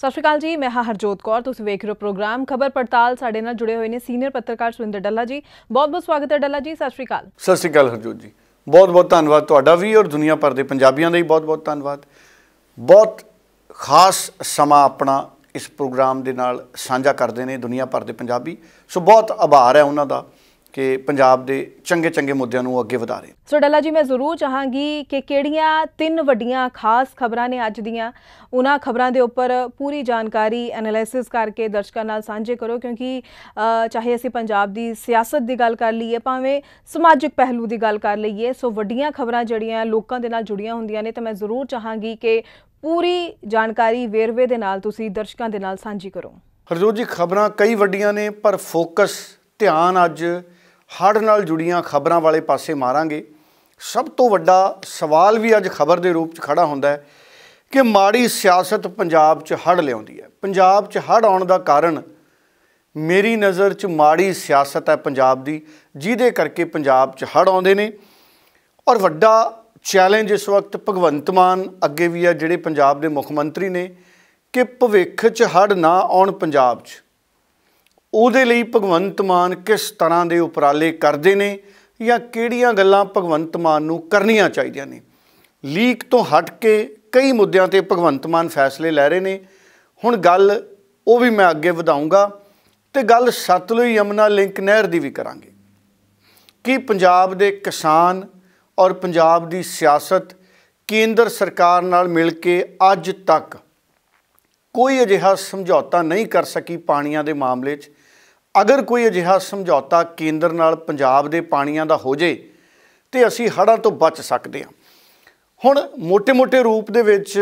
ਸਤਿ ਸ਼੍ਰੀ ਅਕਾਲ ਜੀ ਮੈਂ ਹਾਂ ਹਰਜੋਤ ਕੌਰ ਤੁਸੀਂ ਵੇਖ ਰਹੇ ਹੋ ਪ੍ਰੋਗਰਾਮ ਖਬਰ ਪੜਤਾਲ ਸਾਡੇ ਨਾਲ ਜੁੜੇ ਹੋਏ ਨੇ ਸੀਨੀਅਰ ਪੱਤਰਕਾਰ ਸੁਵਿੰਦਰ ਡੱਲਾ ਜੀ ਬਹੁਤ ਬਹੁਤ ਸਵਾਗਤ ਹੈ ਡੱਲਾ ਜੀ ਸਤਿ ਸ਼੍ਰੀ ਅਕਾਲ ਸਤਿ ਸ਼੍ਰੀ ਅਕਾਲ ਹਰਜੋਤ ਜੀ ਬਹੁਤ ਬਹੁਤ ਧੰਨਵਾਦ ਤੁਹਾਡਾ ਵੀ ਔਰ ਦੁਨੀਆ ਭਰ ਦੇ ਪੰਜਾਬੀਆਂ ਦਾ ਵੀ ਬਹੁਤ ਬਹੁਤ ਧੰਨਵਾਦ ਬਹੁਤ ਖਾਸ ਸਮਾਂ ਆਪਣਾ ਇਸ ਪ੍ਰੋਗਰਾਮ ਦੇ ਨਾਲ ਸਾਂਝਾ ਕਰਦੇ ਨੇ ਦੁਨੀਆ ਭਰ ਦੇ ਪੰਜਾਬੀ ਸੋ ਬਹੁਤ ਆਭਾਰ ਹੈ ਉਹਨਾਂ ਦਾ ਕਿ ਪੰਜਾਬ ਦੇ ਚੰਗੇ ਚੰਗੇ ਮੁੱਦਿਆਂ ਨੂੰ ਅੱਗੇ ਵਧਾ ਰਹੇ ਸੋ ਡੱਲਾ ਜੀ ਮੈਂ ਜ਼ਰੂਰ ਚਾਹਾਂਗੀ ਕਿ ਕਿਹੜੀਆਂ ਤਿੰਨ ਵੱਡੀਆਂ ਖਾਸ ਖਬਰਾਂ ਨੇ ਅੱਜ ਦੀਆਂ ਉਹਨਾਂ ਖਬਰਾਂ ਦੇ ਉੱਪਰ ਪੂਰੀ ਜਾਣਕਾਰੀ ਐਨਾਲਿਸਿਸ ਕਰਕੇ ਦਰਸ਼ਕਾਂ ਨਾਲ ਸਾਂਝੇ ਕਰੋ ਕਿਉਂਕਿ ਚਾਹੇ ਅਸੀਂ ਪੰਜਾਬ ਦੀ ਸਿਆਸਤ ਦੀ ਗੱਲ ਕਰ ਲਈਏ ਭਾਵੇਂ ਸਮਾਜਿਕ ਪਹਿਲੂ ਦੀ ਗੱਲ ਕਰ ਲਈਏ ਸੋ ਵੱਡੀਆਂ ਖਬਰਾਂ ਜਿਹੜੀਆਂ ਲੋਕਾਂ ਦੇ ਨਾਲ ਜੁੜੀਆਂ ਹੁੰਦੀਆਂ ਨੇ ਤਾਂ ਮੈਂ ਜ਼ਰੂਰ ਚਾਹਾਂਗੀ ਕਿ ਪੂਰੀ ਜਾਣਕਾਰੀ ਵੇਰਵੇ ਦੇ ਨਾਲ ਤੁਸੀਂ ਦਰਸ਼ਕਾਂ ਦੇ ਨਾਲ ਸਾਂਝੀ ਕਰੋ ਹਰਜੋਤ ਜੀ ਖਬਰਾਂ ਕਈ ਵੱਡੀਆਂ ਨੇ ਪਰ ਫੋਕਸ ਧਿਆਨ ਅੱਜ ਹੜ ਨਾਲ ਜੁੜੀਆਂ ਖਬਰਾਂ ਵਾਲੇ ਪਾਸੇ ਮਾਰਾਂਗੇ ਸਭ ਤੋਂ ਵੱਡਾ ਸਵਾਲ ਵੀ ਅੱਜ ਖਬਰ ਦੇ ਰੂਪ 'ਚ ਖੜਾ ਹੁੰਦਾ ਹੈ ਕਿ ਮਾੜੀ ਸਿਆਸਤ ਪੰਜਾਬ 'ਚ ਹੜ ਲਿਆਉਂਦੀ ਹੈ ਪੰਜਾਬ 'ਚ ਹੜ ਆਉਣ ਦਾ ਕਾਰਨ ਮੇਰੀ ਨਜ਼ਰ 'ਚ ਮਾੜੀ ਸਿਆਸਤ ਹੈ ਪੰਜਾਬ ਦੀ ਜਿਹਦੇ ਕਰਕੇ ਪੰਜਾਬ 'ਚ ਹੜ ਆਉਂਦੇ ਨੇ ਔਰ ਵੱਡਾ ਚੈਲੰਜ ਇਸ ਵਕਤ ਭਗਵੰਤ ਮਾਨ ਅੱਗੇ ਵੀ ਆ ਜਿਹੜੇ ਪੰਜਾਬ ਦੇ ਮੁੱਖ ਮੰਤਰੀ ਨੇ ਕਿ ਭਵਿੱਖ 'ਚ ਹੜ ਨਾ ਆਉਣ ਪੰਜਾਬ 'ਚ ਉਹਦੇ ਲਈ ਭਗਵੰਤ ਮਾਨ ਕਿਸ ਤਰ੍ਹਾਂ ਦੇ ਉਪਰਾਲੇ ਕਰਦੇ ਨੇ ਜਾਂ ਕਿਹੜੀਆਂ ਗੱਲਾਂ ਭਗਵੰਤ ਮਾਨ ਨੂੰ ਕਰਨੀਆਂ ਚਾਹੀਦੀਆਂ ਨੇ ਲੀਕ ਤੋਂ ਹਟ ਕੇ ਕਈ ਮੁੱਦਿਆਂ ਤੇ ਭਗਵੰਤ ਮਾਨ ਫੈਸਲੇ ਲੈ ਰਹੇ ਨੇ ਹੁਣ ਗੱਲ ਉਹ ਵੀ ਮੈਂ ਅੱਗੇ ਵਧਾਉਂਗਾ ਤੇ ਗੱਲ ਸਤਲੁਜ ਯਮਨਾ ਲਿੰਕ ਨਹਿਰ ਦੀ ਵੀ ਕਰਾਂਗੇ ਕਿ ਪੰਜਾਬ ਦੇ ਕਿਸਾਨ ਔਰ ਪੰਜਾਬ ਦੀ ਸਿਆਸਤ ਕੇਂਦਰ ਸਰਕਾਰ ਨਾਲ ਮਿਲ ਕੇ ਅੱਜ ਤੱਕ ਕੋਈ ਅਜਿਹਾ ਸਮਝੌਤਾ ਨਹੀਂ ਕਰ ਸਕੀ ਪਾਣੀਆਂ ਦੇ ਮਾਮਲੇ 'ਚ ਅਗਰ ਕੋਈ ਅਜਿਹਾ ਸਮਝੌਤਾ ਕੇਂਦਰ ਨਾਲ ਪੰਜਾਬ ਦੇ ਪਾਣੀਆਂ ਦਾ ਹੋ ਜੇ ਤੇ ਅਸੀਂ ਹੜ੍ਹਾਂ ਤੋਂ ਬਚ ਸਕਦੇ ਹਾਂ ਹੁਣ ਮੋٹے-ਮੋٹے ਰੂਪ ਦੇ ਵਿੱਚ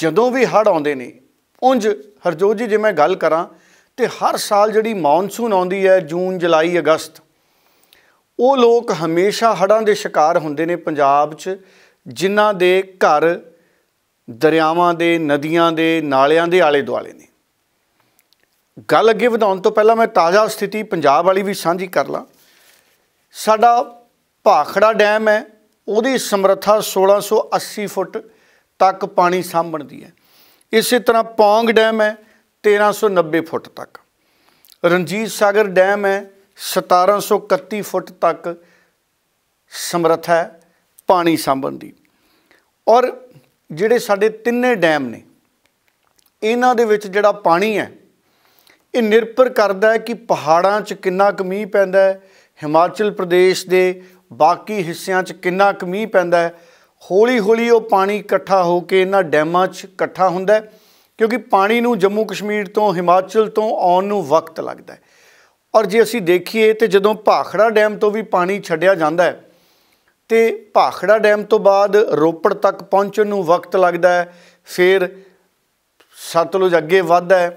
ਜਦੋਂ ਵੀ ਹੜ੍ਹ ਆਉਂਦੇ ਨੇ ਉੰਜ ਹਰਜੋਤ ਜੀ ਜੇ ਮੈਂ ਗੱਲ ਕਰਾਂ ਤੇ ਹਰ ਸਾਲ ਜਿਹੜੀ ਮੌਨਸੂਨ ਆਉਂਦੀ ਹੈ ਜੂਨ ਜੁਲਾਈ ਅਗਸਤ ਉਹ ਲੋਕ ਹਮੇਸ਼ਾ ਹੜ੍ਹਾਂ ਦੇ ਸ਼ਿਕਾਰ ਹੁੰਦੇ ਨੇ ਪੰਜਾਬ 'ਚ ਜਿਨ੍ਹਾਂ ਦੇ ਘਰ ਦਰਿਆਵਾਂ ਦੇ ਨਦੀਆਂ ਦੇ ਨਾਲਿਆਂ ਦੇ ਆਲੇ ਦੁਆਲੇ ਨੇ ਗੱਲ ਅੱਗੇ ਵਧਾਉਣ ਤੋਂ ਪਹਿਲਾਂ ਮੈਂ ਤਾਜ਼ਾ ਸਥਿਤੀ ਪੰਜਾਬ ਵਾਲੀ ਵੀ ਸਾਂਝੀ ਕਰ ਲਾਂ ਸਾਡਾ ਭਾਖੜਾ ਡੈਮ ਹੈ ਉਹਦੀ ਸਮਰੱਥਾ 1680 ਫੁੱਟ ਤੱਕ ਪਾਣੀ ਸਾਂਭਣ ਦੀ ਹੈ ਇਸੇ ਤਰ੍ਹਾਂ ਪੌਂਗ ਡੈਮ ਹੈ 1390 ਫੁੱਟ ਤੱਕ ਰਣਜੀਤ ਸਾਗਰ ਡੈਮ ਹੈ 1731 ਫੁੱਟ ਤੱਕ ਸਮਰੱਥਾ ਹੈ ਪਾਣੀ ਸਾਂਭਣ ਦੀ ਔਰ ਜਿਹੜੇ ਸਾਡੇ ਤਿੰਨੇ ਡੈਮ ਨੇ ਇਹਨਾਂ ਦੇ ਵਿੱਚ ਜਿਹੜਾ ਪਾਣੀ ਹੈ ਇਹ ਨਿਰਭਰ ਕਰਦਾ ਹੈ ਕਿ ਪਹਾੜਾਂ 'ਚ ਕਿੰਨਾ ਕੁ ਮੀਂਹ ਪੈਂਦਾ ਹੈ ਹਿਮਾਚਲ ਪ੍ਰਦੇਸ਼ ਦੇ ਬਾਕੀ ਹਿੱਸਿਆਂ 'ਚ ਕਿੰਨਾ ਕੁ ਮੀਂਹ ਪੈਂਦਾ ਹੈ ਹੌਲੀ-ਹੌਲੀ ਉਹ ਪਾਣੀ ਇਕੱਠਾ ਹੋ ਕੇ ਇਹਨਾਂ ਡੈਮਾਂ 'ਚ ਇਕੱਠਾ ਹੁੰਦਾ ਕਿਉਂਕਿ ਪਾਣੀ ਨੂੰ ਜੰਮੂ ਕਸ਼ਮੀਰ ਤੋਂ ਹਿਮਾਚਲ ਤੋਂ ਆਉਣ ਨੂੰ ਵਕਤ ਲੱਗਦਾ ਔਰ ਜੇ ਅਸੀਂ ਦੇਖੀਏ ਤੇ ਜਦੋਂ ਭਾਖੜਾ ਡੈਮ ਤੋਂ ਵੀ ਪਾਣੀ ਛੱਡਿਆ ਜਾਂਦਾ ਹੈ ਤੇ ਭਾਖੜਾ ਡੈਮ ਤੋਂ ਬਾਅਦ ਰੋਪੜ ਤੱਕ ਪਹੁੰਚਣ ਨੂੰ ਵਕਤ ਲੱਗਦਾ ਹੈ ਫਿਰ ਸਤਲੁਜ ਅੱਗੇ ਵੱਧਦਾ ਹੈ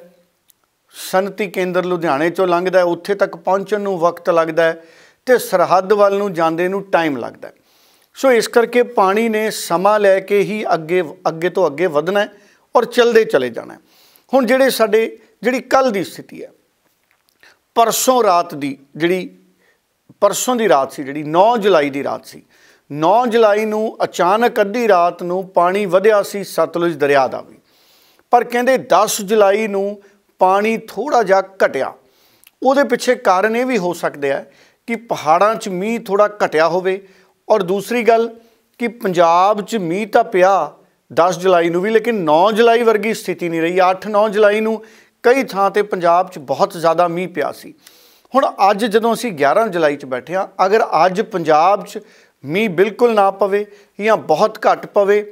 ਸੰਤੀ ਕੇਂਦਰ ਲੁਧਿਆਣੇ ਚੋਂ ਲੰਘਦਾ ਹੈ ਉੱਥੇ ਤੱਕ ਪਹੁੰਚਣ ਨੂੰ ਵਕਤ ਲੱਗਦਾ ਹੈ ਤੇ ਸਰਹੱਦ ਵੱਲ ਨੂੰ ਜਾਂਦੇ ਨੂੰ ਟਾਈਮ ਲੱਗਦਾ ਸੋ ਇਸ ਕਰਕੇ ਪਾਣੀ ਨੇ ਸਮਾਂ ਲੈ ਕੇ ਹੀ ਅੱਗੇ ਅੱਗੇ ਤੋਂ ਅੱਗੇ ਵਧਣਾ ਹੈ ਔਰ ਚਲਦੇ ਚਲੇ ਜਾਣਾ ਹੈ ਹੁਣ ਜਿਹੜੇ ਸਾਡੇ ਜਿਹੜੀ ਕੱਲ ਦੀ ਸਥਿਤੀ ਹੈ ਪਰਸੋਂ ਰਾਤ ਦੀ ਜਿਹੜੀ ਪਰਸੋਂ ਦੀ ਰਾਤ ਸੀ ਜਿਹੜੀ 9 ਜੁਲਾਈ ਦੀ ਰਾਤ ਸੀ 9 ਜੁਲਾਈ ਨੂੰ ਅਚਾਨਕ ਅੱਧੀ ਰਾਤ ਨੂੰ ਪਾਣੀ ਵਧਿਆ ਸੀ ਸਤਲੁਜ ਦਰਿਆ ਦਾ ਵੀ ਪਰ ਕਹਿੰਦੇ 10 ਜੁਲਾਈ ਨੂੰ ਪਾਣੀ ਥੋੜਾ ਜਿਹਾ ਘਟਿਆ ਉਹਦੇ ਪਿੱਛੇ ਕਾਰਨ ਇਹ ਵੀ ਹੋ ਸਕਦੇ ਆ ਕਿ ਪਹਾੜਾਂ 'ਚ ਮੀਂਹ ਥੋੜਾ ਘਟਿਆ ਹੋਵੇ ਔਰ ਦੂਸਰੀ ਗੱਲ ਕਿ ਪੰਜਾਬ 'ਚ ਮੀਂਹ ਤਾਂ ਪਿਆ 10 ਜੁਲਾਈ ਨੂੰ ਵੀ ਲੇਕਿਨ 9 ਜੁਲਾਈ ਵਰਗੀ ਸਥਿਤੀ ਨਹੀਂ ਰਹੀ 8-9 ਜੁਲਾਈ ਨੂੰ ਕਈ ਥਾਂ ਤੇ ਪੰਜਾਬ 'ਚ ਬਹੁਤ ਜ਼ਿਆਦਾ ਮੀਂਹ ਪਿਆ ਸੀ ਹੁਣ ਅੱਜ ਜਦੋਂ ਅਸੀਂ 11 ਜੁਲਾਈ 'ਚ ਬੈਠੇ ਆ ਅਗਰ ਅੱਜ ਪੰਜਾਬ 'ਚ ਮੀਂਹ ਬਿਲਕੁਲ ਨਾ ਪਵੇ ਜਾਂ ਬਹੁਤ ਘੱਟ ਪਵੇ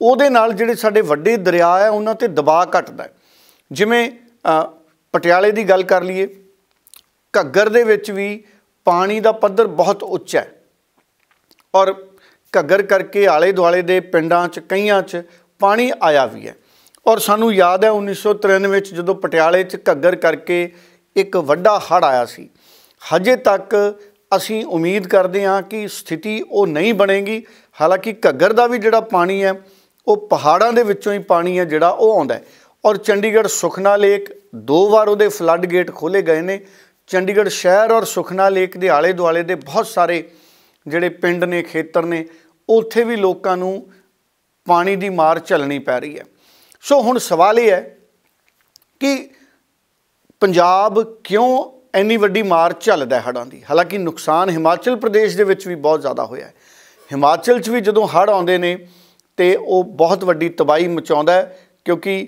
ਉਹਦੇ ਨਾਲ ਜਿਹੜੇ ਸਾਡੇ ਵੱਡੇ ਦਰਿਆ ਆ ਉਹਨਾਂ ਤੇ ਦਬਾਅ ਘਟਦਾ ਜਿਵੇਂ ਪਟਿਆਲੇ ਦੀ ਗੱਲ ਕਰ ਲਈਏ ਘੱਗਰ ਦੇ ਵਿੱਚ ਵੀ ਪਾਣੀ ਦਾ ਪੱਧਰ ਬਹੁਤ ਉੱਚਾ ਹੈ ਔਰ ਘੱਗਰ ਕਰਕੇ ਆਲੇ ਦੁਆਲੇ ਦੇ ਪਿੰਡਾਂ 'ਚ ਕਈਆਂ 'ਚ ਪਾਣੀ ਆਇਆ ਵੀ ਹੈ ਔਰ ਸਾਨੂੰ ਯਾਦ ਹੈ 1993 ਵਿੱਚ ਜਦੋਂ ਪਟਿਆਲੇ 'ਚ ਘੱਗਰ ਕਰਕੇ ਇੱਕ ਵੱਡਾ ਹੜ ਆਇਆ ਸੀ ਹਜੇ ਤੱਕ ਅਸੀਂ ਉਮੀਦ ਕਰਦੇ ਹਾਂ ਕਿ ਸਥਿਤੀ ਉਹ ਨਹੀਂ ਬਣੇਗੀ ਹਾਲਾਂਕਿ ਘੱਗਰ ਦਾ ਵੀ ਜਿਹੜਾ ਪਾਣੀ ਹੈ ਉਹ ਪਹਾੜਾਂ ਦੇ ਵਿੱਚੋਂ ਹੀ ਪਾਣੀ ਹੈ ਜਿਹੜਾ ਉਹ ਆਉਂਦਾ ਹੈ ਔਰ ਚੰਡੀਗੜ੍ਹ ਸੁਖਨਾ ਲੇਕ ਦੋ ਵਾਰ ਉਹਦੇ ਫਲੱਡ ਗੇਟ ਖੋਲੇ ਗਏ ਨੇ ਚੰਡੀਗੜ੍ਹ ਸ਼ਹਿਰ ਔਰ ਸੁਖਨਾ ਲੇਕ ਦੇ ਆਲੇ ਦੁਆਲੇ ਦੇ ਬਹੁਤ ਸਾਰੇ ਜਿਹੜੇ ਪਿੰਡ ਨੇ ਖੇਤਰ ਨੇ ਉੱਥੇ ਵੀ ਲੋਕਾਂ ਨੂੰ ਪਾਣੀ ਦੀ ਮਾਰ ਝੱਲਣੀ ਪੈ ਰਹੀ ਹੈ ਸੋ ਹੁਣ ਸਵਾਲ ਇਹ ਹੈ ਕਿ ਪੰਜਾਬ ਕਿਉਂ ਇੰਨੀ ਵੱਡੀ ਮਾਰ ਝੱਲਦਾ ਹੜਾਂ ਦੀ ਹਾਲਾਂਕਿ ਨੁਕਸਾਨ ਹਿਮਾਚਲ ਪ੍ਰਦੇਸ਼ ਦੇ ਵਿੱਚ ਵੀ ਬਹੁਤ ਜ਼ਿਆਦਾ ਹੋਇਆ ਹੈ ਹਿਮਾਚਲ 'ਚ ਵੀ ਜਦੋਂ ਹੜ ਆਉਂਦੇ ਨੇ ਤੇ ਉਹ ਬਹੁਤ ਵੱਡੀ ਤਬਾਈ ਮਚਾਉਂਦਾ ਕਿਉਂਕਿ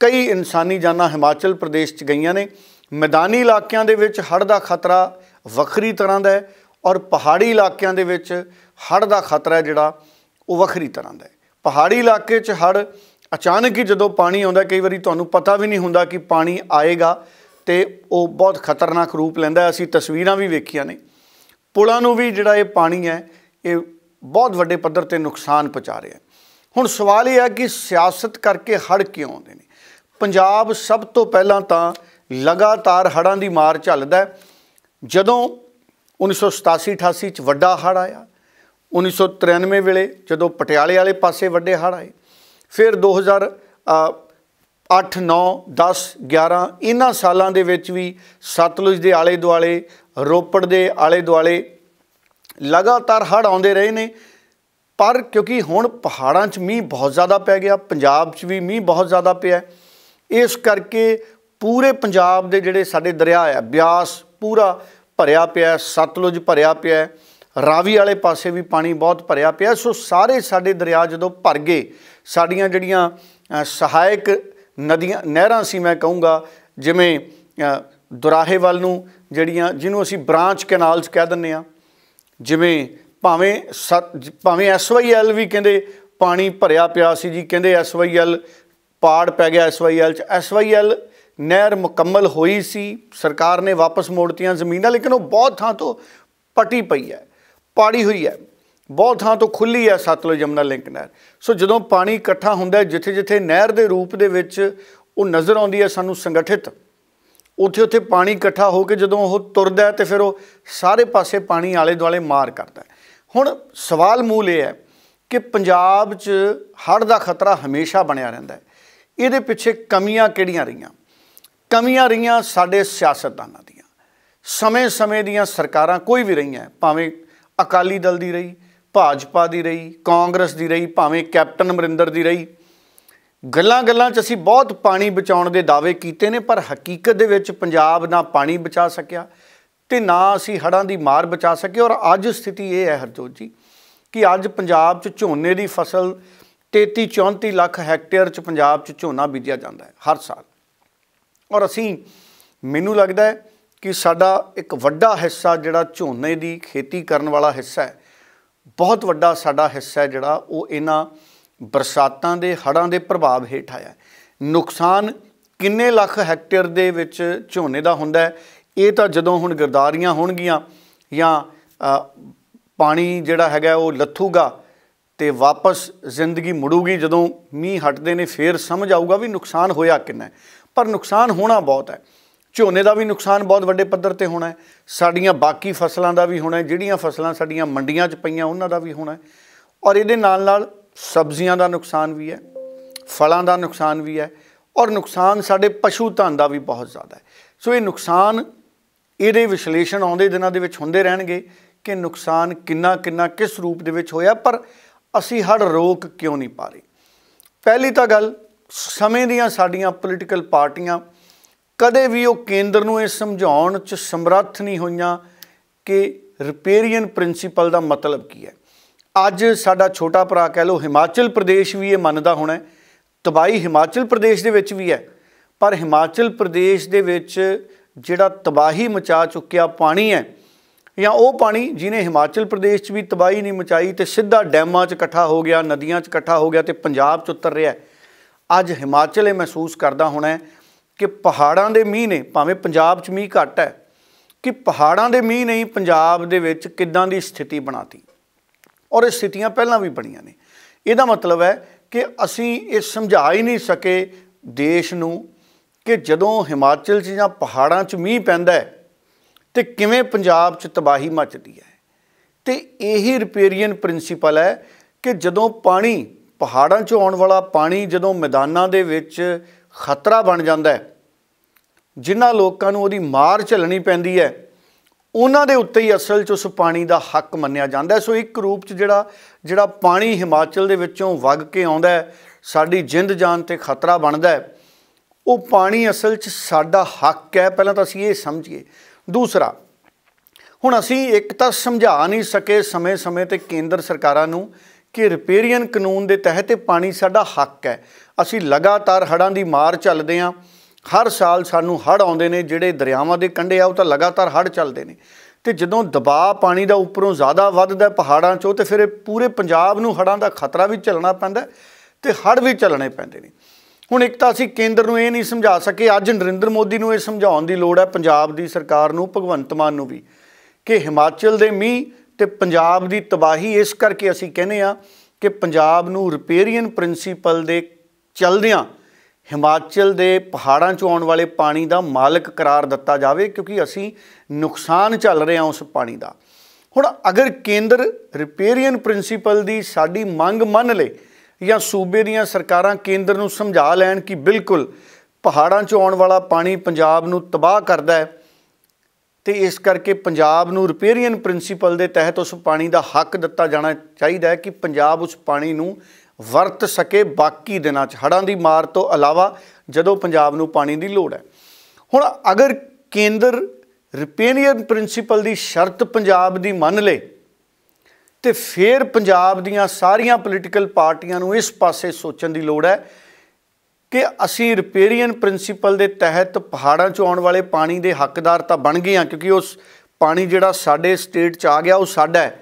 ਕਈ ਇਨਸਾਨੀ ਜਾਨਾਂ ਹਿਮਾਚਲ ਪ੍ਰਦੇਸ਼ 'ਚ ਗਈਆਂ ਨੇ ਮੈਦਾਨੀ ਇਲਾਕਿਆਂ ਦੇ ਵਿੱਚ ਹੜ ਦਾ ਖਤਰਾ ਵੱਖਰੀ ਤਰ੍ਹਾਂ ਦਾ ਹੈ ਔਰ ਪਹਾੜੀ ਇਲਾਕਿਆਂ ਦੇ ਵਿੱਚ ਹੜ ਦਾ ਖਤਰਾ ਜਿਹੜਾ ਉਹ ਵੱਖਰੀ ਤਰ੍ਹਾਂ ਦਾ ਹੈ ਪਹਾੜੀ ਇਲਾਕੇ 'ਚ ਹੜ ਅਚਾਨਕ ਹੀ ਜਦੋਂ ਪਾਣੀ ਆਉਂਦਾ ਕਈ ਵਾਰੀ ਤੁਹਾਨੂੰ ਪਤਾ ਵੀ ਨਹੀਂ ਹੁੰਦਾ ਕਿ ਪਾਣੀ ਆਏਗਾ ਤੇ ਉਹ ਬਹੁਤ ਖਤਰਨਾਕ ਰੂਪ ਲੈਂਦਾ ਅਸੀਂ ਤਸਵੀਰਾਂ ਵੀ ਵੇਖੀਆਂ ਨੇ ਪੁਲਾਂ ਨੂੰ ਵੀ ਜਿਹੜਾ ਇਹ ਪਾਣੀ ਹੈ ਇਹ ਬਹੁਤ ਵੱਡੇ ਪੱਧਰ ਤੇ ਨੁਕਸਾਨ ਪਹੁੰਚਾ ਰਿਹਾ ਹੈ ਹੁਣ ਸਵਾਲ ਇਹ ਹੈ ਕਿ ਸਿਆਸਤ ਕਰਕੇ ਹੜ ਕਿਉਂ ਆਉਂਦੇ ਨੇ ਪੰਜਾਬ ਸਭ ਤੋਂ ਪਹਿਲਾਂ ਤਾਂ ਲਗਾਤਾਰ ਹੜਾਂ ਦੀ ਮਾਰ ਝੱਲਦਾ ਜਦੋਂ 1987-88 ਚ ਵੱਡਾ ਹੜ ਆਇਆ 1993 ਵੇਲੇ ਜਦੋਂ ਪਟਿਆਲੇ ਵਾਲੇ ਪਾਸੇ ਵੱਡੇ ਹੜ ਆਏ ਫਿਰ 2000 8 9 10 11 ਇਹਨਾਂ ਸਾਲਾਂ ਦੇ ਵਿੱਚ ਵੀ ਸਤਲੁਜ ਦੇ ਆਲੇ ਦੁਆਲੇ ਰੋਪੜ ਦੇ ਆਲੇ ਦੁਆਲੇ ਲਗਾਤਾਰ ਹੜ ਆਉਂਦੇ ਰਹੇ ਨੇ ਪਰ ਕਿਉਂਕਿ ਹੁਣ ਪਹਾੜਾਂ 'ਚ ਮੀਂਹ ਬਹੁਤ ਜ਼ਿਆਦਾ ਪੈ ਗਿਆ ਪੰਜਾਬ 'ਚ ਵੀ ਮੀਂਹ ਬਹੁਤ ਜ਼ਿਆਦਾ ਪਿਆ ਇਸ ਕਰਕੇ ਪੂਰੇ ਪੰਜਾਬ ਦੇ ਜਿਹੜੇ ਸਾਡੇ ਦਰਿਆ ਆ ਬਿਆਸ ਪੂਰਾ ਭਰਿਆ ਪਿਆ ਸਤਲੁਜ ਭਰਿਆ ਪਿਆ ਰਾਵੀ ਵਾਲੇ ਪਾਸੇ ਵੀ ਪਾਣੀ ਬਹੁਤ ਭਰਿਆ ਪਿਆ ਸੋ ਸਾਰੇ ਸਾਡੇ ਦਰਿਆ ਜਦੋਂ ਭਰ ਗਏ ਸਾਡੀਆਂ ਜਿਹੜੀਆਂ ਸਹਾਇਕ ਨਦੀਆਂ ਨਹਿਰਾਂ ਸੀ ਮੈਂ ਕਹੂੰਗਾ ਜਿਵੇਂ ਦੁਰਾਹੇ ਵੱਲ ਨੂੰ ਜਿਹੜੀਆਂ ਜਿਹਨੂੰ ਅਸੀਂ ਬ੍ਰਾਂਚ ਕੈਨਾਲਸ ਕਹਿ ਦਿੰਨੇ ਆ ਜਿਵੇਂ ਭਾਵੇਂ ਭਾਵੇਂ ਐਸਵਾਈਐਲ ਵੀ ਕਹਿੰਦੇ ਪਾਣੀ ਭਰਿਆ ਪਿਆ ਸੀ ਜੀ ਕਹਿੰਦੇ ਐਸਵਾਈਐਲ ਪਾੜ ਪੈ ਗਿਆ ਐਸਵਾਈਐਲ ਚ ਐਸਵਾਈਐਲ ਨਹਿਰ ਮੁਕੰਮਲ ਹੋਈ ਸੀ ਸਰਕਾਰ ਨੇ ਵਾਪਸ ਮੋੜਤੀਆਂ ਜ਼ਮੀਨਾਂ ਲੇਕਿਨ ਉਹ ਬਹੁਤ ਥਾਂ ਤੋਂ ਪਟੀ ਪਈ ਹੈ ਪਾੜੀ ਹੋਈ ਹੈ ਬਹੁਤ ਥਾਂ ਤੋਂ ਖੁੱਲੀ ਹੈ ਸਤਲੁਜ ਜਮਨਾ ਲਿੰਕ ਨਹਿਰ ਸੋ ਜਦੋਂ ਪਾਣੀ ਇਕੱਠਾ ਹੁੰਦਾ ਜਿੱਥੇ ਜਿੱਥੇ ਨਹਿਰ ਦੇ ਰੂਪ ਦੇ ਵਿੱਚ ਉਹ ਨਜ਼ਰ ਆਉਂਦੀ ਹੈ ਸਾਨੂੰ ਸੰਗਠਿਤ ਉੱਥੇ ਉੱਥੇ ਪਾਣੀ ਇਕੱਠਾ ਹੋ ਕੇ ਜਦੋਂ ਉਹ ਤੁਰਦਾ ਤੇ ਫਿਰ ਉਹ ਸਾਰੇ ਪਾਸੇ ਪਾਣੀ ਆਲੇ ਦੁਆਲੇ ਮਾਰ ਕਰਦਾ ਹੁਣ ਸਵਾਲ ਮੂਲ ਇਹ ਹੈ ਕਿ ਪੰਜਾਬ 'ਚ ਹੜ੍ਹ ਦਾ ਖਤਰਾ ਹਮੇਸ਼ਾ ਬਣਿਆ ਰਹਿੰਦਾ ਹੈ ਇਹਦੇ ਪਿੱਛੇ ਕਮੀਆਂ ਕਿਹੜੀਆਂ ਰਹੀਆਂ ਕਮੀਆਂ ਰਹੀਆਂ ਸਾਡੇ ਸਿਆਸਤਦਾਨਾਂ ਦੀਆਂ ਸਮੇਂ-ਸਮੇਂ ਦੀਆਂ ਸਰਕਾਰਾਂ ਕੋਈ ਵੀ ਰਹੀਆਂ ਭਾਵੇਂ ਅਕਾਲੀ ਦਲ ਦੀ ਰਹੀ ਭਾਜਪਾ ਦੀ ਰਹੀ ਕਾਂਗਰਸ ਦੀ ਰਹੀ ਭਾਵੇਂ ਕੈਪਟਨ ਅਮਰਿੰਦਰ ਦੀ ਰਹੀ ਗੱਲਾਂ-ਗੱਲਾਂ 'ਚ ਅਸੀਂ ਬਹੁਤ ਪਾਣੀ ਬਚਾਉਣ ਦੇ ਦਾਅਵੇ ਕੀਤੇ ਨੇ ਪਰ ਹਕੀਕਤ ਦੇ ਵਿੱਚ ਪੰਜਾਬ ਨਾ ਪਾਣੀ ਬਚਾ ਸਕਿਆ ਤੇ ਨਾ ਅਸੀਂ ਹੜਾਂ ਦੀ ਮਾਰ ਬਚਾ ਸਕੇ ਔਰ ਅੱਜ ਸਥਿਤੀ ਇਹ ਹੈ ਹਰਜੋਤ ਜੀ ਕਿ ਅੱਜ ਪੰਜਾਬ 'ਚ ਝੋਨੇ ਦੀ ਫਸਲ 33 34 ਲੱਖ ਹੈਕਟੇਅਰ 'ਚ ਪੰਜਾਬ 'ਚ ਝੋਨਾ ਬੀਜਿਆ ਜਾਂਦਾ ਹੈ ਹਰ ਸਾਲ ਔਰ ਅਸੀਂ ਮੈਨੂੰ ਲੱਗਦਾ ਹੈ ਕਿ ਸਾਡਾ ਇੱਕ ਵੱਡਾ ਹਿੱਸਾ ਜਿਹੜਾ ਝੋਨੇ ਦੀ ਖੇਤੀ ਕਰਨ ਵਾਲਾ ਹਿੱਸਾ ਹੈ ਬਹੁਤ ਵੱਡਾ ਸਾਡਾ ਹਿੱਸਾ ਹੈ ਜਿਹੜਾ ਉਹ ਇਹਨਾਂ ਬਰਸਾਤਾਂ ਦੇ ਹੜਾਂ ਦੇ ਪ੍ਰਭਾਵ ਹੇਠ ਆਇਆ ਨੁਕਸਾਨ ਕਿੰਨੇ ਲੱਖ ਹੈਕਟੇਅਰ ਦੇ ਵਿੱਚ ਝੋਨੇ ਦਾ ਹੁੰਦਾ ਹੈ ਇਹ ਤਾਂ ਜਦੋਂ ਹੁਣ ਗਰਦਾਰੀਆਂ ਹੋਣਗੀਆਂ ਜਾਂ ਪਾਣੀ ਜਿਹੜਾ ਹੈਗਾ ਉਹ ਲੱਥੂਗਾ ਤੇ ਵਾਪਸ ਜ਼ਿੰਦਗੀ ਮੁੜੂਗੀ ਜਦੋਂ ਮੀਂਹ ਹਟਦੇ ਨੇ ਫੇਰ ਸਮਝ ਆਊਗਾ ਵੀ ਨੁਕਸਾਨ ਹੋਇਆ ਕਿੰਨਾ ਪਰ ਨੁਕਸਾਨ ਹੋਣਾ ਬਹੁਤ ਹੈ ਝੋਨੇ ਦਾ ਵੀ ਨੁਕਸਾਨ ਬਹੁਤ ਵੱਡੇ ਪੱਧਰ ਤੇ ਹੋਣਾ ਹੈ ਸਾਡੀਆਂ ਬਾਕੀ ਫਸਲਾਂ ਦਾ ਵੀ ਹੋਣਾ ਹੈ ਜਿਹੜੀਆਂ ਫਸਲਾਂ ਸਾਡੀਆਂ ਮੰਡੀਆਂ 'ਚ ਪਈਆਂ ਉਹਨਾਂ ਦਾ ਵੀ ਹੋਣਾ ਹੈ ਔਰ ਇਹਦੇ ਨਾਲ ਨਾਲ ਸਬਜ਼ੀਆਂ ਦਾ ਨੁਕਸਾਨ ਵੀ ਹੈ ਫਲਾਂ ਦਾ ਨੁਕਸਾਨ ਵੀ ਹੈ ਔਰ ਨੁਕਸਾਨ ਸਾਡੇ ਪਸ਼ੂ ਧਨ ਦਾ ਵੀ ਬਹੁਤ ਜ਼ਿਆਦਾ ਹੈ ਸੋ ਇਹ ਨੁਕਸਾਨ ਇਹਦੇ ਵਿਸ਼ਲੇਸ਼ਣ ਆਉਂਦੇ ਦਿਨਾਂ ਦੇ ਵਿੱਚ ਹੁੰਦੇ ਰਹਿਣਗੇ ਕਿ ਨੁਕਸਾਨ ਕਿੰਨਾ ਕਿੰਨਾ ਕਿਸ ਰੂਪ ਦੇ ਵਿੱਚ ਹੋਇਆ ਪਰ ਅਸੀਂ ਹੜ ਰੋਕ ਕਿਉਂ ਨਹੀਂ ਪਾ ਰਹੇ ਪਹਿਲੀ ਤਾਂ ਗੱਲ ਸਮੇਂ ਦੀਆਂ ਸਾਡੀਆਂ ਪੋਲੀਟੀਕਲ ਪਾਰਟੀਆਂ ਕਦੇ ਵੀ ਉਹ ਕੇਂਦਰ ਨੂੰ ਇਹ ਸਮਝਾਉਣ 'ਚ ਸਮਰੱਥ ਨਹੀਂ ਹੋਈਆਂ ਕਿ ਰਿਪੇਰੀਅਨ ਪ੍ਰਿੰਸੀਪਲ ਦਾ ਮਤਲਬ ਕੀ ਹੈ ਅੱਜ ਸਾਡਾ ਛੋਟਾ ਭਰਾ ਕਹਿ ਲੋ ਹਿਮਾਚਲ ਪ੍ਰਦੇਸ਼ ਵੀ ਇਹ ਮੰਨਦਾ ਹੋਣਾ ਤਬਾਈ ਹਿਮਾਚਲ ਪ੍ਰਦੇਸ਼ ਦੇ ਵਿੱਚ ਵੀ ਹੈ ਪਰ ਹਿਮਾਚਲ ਪ੍ਰਦੇਸ਼ ਦੇ ਵਿੱਚ ਜਿਹੜਾ ਤਬਾਹੀ ਮਚਾ ਚੁੱਕਿਆ ਪਾਣੀ ਹੈ ਜਾਂ ਉਹ ਪਾਣੀ ਜਿਨੇ ਹਿਮਾਚਲ ਪ੍ਰਦੇਸ਼ 'ਚ ਵੀ ਤਬਾਹੀ ਨਹੀਂ ਮਚਾਈ ਤੇ ਸਿੱਧਾ ਡੈਮਾਂ 'ਚ ਇਕੱਠਾ ਹੋ ਗਿਆ ਨਦੀਆਂ 'ਚ ਇਕੱਠਾ ਹੋ ਗਿਆ ਤੇ ਪੰਜਾਬ 'ਚ ਉਤਰ ਰਿਹਾ ਅੱਜ ਹਿਮਾਚਲ ਇਹ ਮਹਿਸੂਸ ਕਰਦਾ ਹੋਣਾ ਕਿ ਪਹਾੜਾਂ ਦੇ ਮੀਂਹ ਨੇ ਭਾਵੇਂ ਪੰਜਾਬ 'ਚ ਮੀਂਹ ਘੱਟ ਹੈ ਕਿ ਪਹਾੜਾਂ ਦੇ ਮੀਂਹ ਨਹੀਂ ਪੰਜਾਬ ਦੇ ਵਿੱਚ ਕਿਦਾਂ ਦੀ ਸਥਿਤੀ ਬਣਾਤੀ ਔਰ ਇਹ ਸਥਿਤੀਆਂ ਪਹਿਲਾਂ ਵੀ ਬਣੀਆਂ ਨੇ ਇਹਦਾ ਮਤਲਬ ਹੈ ਕਿ ਅਸੀਂ ਇਹ ਸਮਝਾ ਹੀ ਨਹੀਂ ਸਕੇ ਦੇਸ਼ ਨੂੰ ਕਿ ਜਦੋਂ ਹਿਮਾਚਲ 'ਚ ਜਾਂ ਪਹਾੜਾਂ 'ਚ ਮੀਂਹ ਪੈਂਦਾ ਤੇ ਕਿਵੇਂ ਪੰਜਾਬ 'ਚ ਤਬਾਹੀ ਮਚਦੀ ਹੈ ਤੇ ਇਹੀ ਰਿਪੇਰੀਅਨ ਪ੍ਰਿੰਸੀਪਲ ਹੈ ਕਿ ਜਦੋਂ ਪਾਣੀ ਪਹਾੜਾਂ 'ਚ ਆਉਣ ਵਾਲਾ ਪਾਣੀ ਜਦੋਂ ਮੈਦਾਨਾਂ ਦੇ ਵਿੱਚ ਖਤਰਾ ਬਣ ਜਾਂਦਾ ਹੈ ਜਿਨ੍ਹਾਂ ਲੋਕਾਂ ਨੂੰ ਉਹਦੀ ਮਾਰ ਝੱਲਣੀ ਪੈਂਦੀ ਹੈ ਉਹਨਾਂ ਦੇ ਉੱਤੇ ਹੀ ਅਸਲ 'ਚ ਉਸ ਪਾਣੀ ਦਾ ਹੱਕ ਮੰਨਿਆ ਜਾਂਦਾ ਸੋ ਇੱਕ ਰੂਪ 'ਚ ਜਿਹੜਾ ਜਿਹੜਾ ਪਾਣੀ ਹਿਮਾਚਲ ਦੇ ਵਿੱਚੋਂ ਵਗ ਕੇ ਆਉਂਦਾ ਸਾਡੀ ਜਿੰਦ ਜਾਨ ਤੇ ਖਤਰਾ ਬਣਦਾ ਹੈ ਉਹ ਪਾਣੀ ਅਸਲ 'ਚ ਸਾਡਾ ਹੱਕ ਹੈ ਪਹਿਲਾਂ ਤਾਂ ਅਸੀਂ ਇਹ ਸਮਝੀਏ ਦੂਸਰਾ ਹੁਣ ਅਸੀਂ ਇੱਕ ਤਾਂ ਸਮਝਾ ਨਹੀਂ ਸਕੇ ਸਮੇਂ-ਸਮੇਂ ਤੇ ਕੇਂਦਰ ਸਰਕਾਰਾਂ ਨੂੰ ਕਿ ਰਿਪੇਰੀਅਨ ਕਾਨੂੰਨ ਦੇ ਤਹਿਤ ਪਾਣੀ ਸਾਡਾ ਹੱਕ ਹੈ ਅਸੀਂ ਲਗਾਤਾਰ ਹੜਾਂ ਦੀ ਮਾਰ ਚੱਲਦੇ ਆਂ ਹਰ ਸਾਲ ਸਾਨੂੰ ਹੜ ਆਉਂਦੇ ਨੇ ਜਿਹੜੇ ਦਰਿਆਵਾਂ ਦੇ ਕੰਢੇ ਆ ਉਹ ਤਾਂ ਲਗਾਤਾਰ ਹੜ ਚੱਲਦੇ ਨੇ ਤੇ ਜਦੋਂ ਦਬਾਅ ਪਾਣੀ ਦਾ ਉੱਪਰੋਂ ਜ਼ਿਆਦਾ ਵੱਧਦਾ ਪਹਾੜਾਂ 'ਚੋਂ ਤੇ ਫਿਰ ਪੂਰੇ ਪੰਜਾਬ ਨੂੰ ਹੜਾਂ ਦਾ ਖਤਰਾ ਵੀ ਚੱਲਣਾ ਪੈਂਦਾ ਤੇ ਹੜ ਵੀ ਚੱਲਣੇ ਪੈਂਦੇ ਨੇ ਹੁਣ ਇੱਕ ਤਾਂ ਅਸੀਂ ਕੇਂਦਰ ਨੂੰ ਇਹ ਨਹੀਂ ਸਮਝਾ ਸਕੇ ਅੱਜ ਨਰਿੰਦਰ ਮੋਦੀ ਨੂੰ ਇਹ ਸਮਝਾਉਣ ਦੀ ਲੋੜ ਹੈ ਪੰਜਾਬ ਦੀ ਸਰਕਾਰ ਨੂੰ ਭਗਵੰਤ ਮਾਨ ਨੂੰ ਵੀ ਕਿ ਹਿਮਾਚਲ ਦੇ ਮੀਂਹ ਤੇ ਪੰਜਾਬ ਦੀ ਤਬਾਹੀ ਇਸ ਕਰਕੇ ਅਸੀਂ ਕਹਿੰਦੇ ਆ ਕਿ ਪੰਜਾਬ ਨੂੰ ਰਿਪੇਰੀਅਨ ਪ੍ਰਿੰਸੀਪਲ ਦੇ ਚਲਦਿਆਂ ਹਿਮਾਚਲ ਦੇ ਪਹਾੜਾਂ ਚੋਂ ਆਉਣ ਵਾਲੇ ਪਾਣੀ ਦਾ ਮਾਲਕ ਕਰਾਰ ਦਿੱਤਾ ਜਾਵੇ ਕਿਉਂਕਿ ਅਸੀਂ ਨੁਕਸਾਨ ਚੱਲ ਰਹੇ ਹਾਂ ਉਸ ਪਾਣੀ ਦਾ ਹੁਣ ਅਗਰ ਕੇਂਦਰ ਰਿਪੇਰੀਅਨ ਪ੍ਰਿੰਸੀਪਲ ਦੀ ਸਾਡੀ ਮੰਗ ਮੰਨ ਲੇ ਜਾਂ ਸੂਬੇ ਦੀਆਂ ਸਰਕਾਰਾਂ ਕੇਂਦਰ ਨੂੰ ਸਮਝਾ ਲੈਣ ਕਿ ਬਿਲਕੁਲ ਪਹਾੜਾਂ 'ਚੋਂ ਆਉਣ ਵਾਲਾ ਪਾਣੀ ਪੰਜਾਬ ਨੂੰ ਤਬਾਹ ਕਰਦਾ ਹੈ ਤੇ ਇਸ ਕਰਕੇ ਪੰਜਾਬ ਨੂੰ ਰਿਪੇਰੀਅਨ ਪ੍ਰਿੰਸੀਪਲ ਦੇ ਤਹਿਤ ਉਸ ਪਾਣੀ ਦਾ ਹੱਕ ਦਿੱਤਾ ਜਾਣਾ ਚਾਹੀਦਾ ਹੈ ਕਿ ਪੰਜਾਬ ਉਸ ਪਾਣੀ ਨੂੰ ਵਰਤ ਸਕੇ ਬਾਕੀ ਦਿਨਾਂ 'ਚ ਹੜਾਂ ਦੀ ਮਾਰ ਤੋਂ ਇਲਾਵਾ ਜਦੋਂ ਪੰਜਾਬ ਨੂੰ ਪਾਣੀ ਦੀ ਲੋੜ ਹੈ ਹੁਣ ਅਗਰ ਕੇਂਦਰ ਰਿਪੇਰੀਅਨ ਪ੍ਰਿੰਸੀਪਲ ਦੀ ਸ਼ਰਤ ਪੰਜਾਬ ਦੀ ਮੰਨ ਲੇ ਤੇ ਫਿਰ ਪੰਜਾਬ ਦੀਆਂ ਸਾਰੀਆਂ ਪੋਲੀਟੀਕਲ ਪਾਰਟੀਆਂ ਨੂੰ ਇਸ ਪਾਸੇ ਸੋਚਣ ਦੀ ਲੋੜ ਹੈ ਕਿ ਅਸੀਂ ਰਿਪੇਰੀਅਨ ਪ੍ਰਿੰਸੀਪਲ ਦੇ ਤਹਿਤ ਪਹਾੜਾਂ 'ਚ ਆਉਣ ਵਾਲੇ ਪਾਣੀ ਦੇ ਹੱਕਦਾਰ ਤਾਂ ਬਣ ਗਏ ਹਾਂ ਕਿਉਂਕਿ ਉਸ ਪਾਣੀ ਜਿਹੜਾ ਸਾਡੇ ਸਟੇਟ 'ਚ ਆ ਗਿਆ ਉਹ ਸਾਡਾ ਹੈ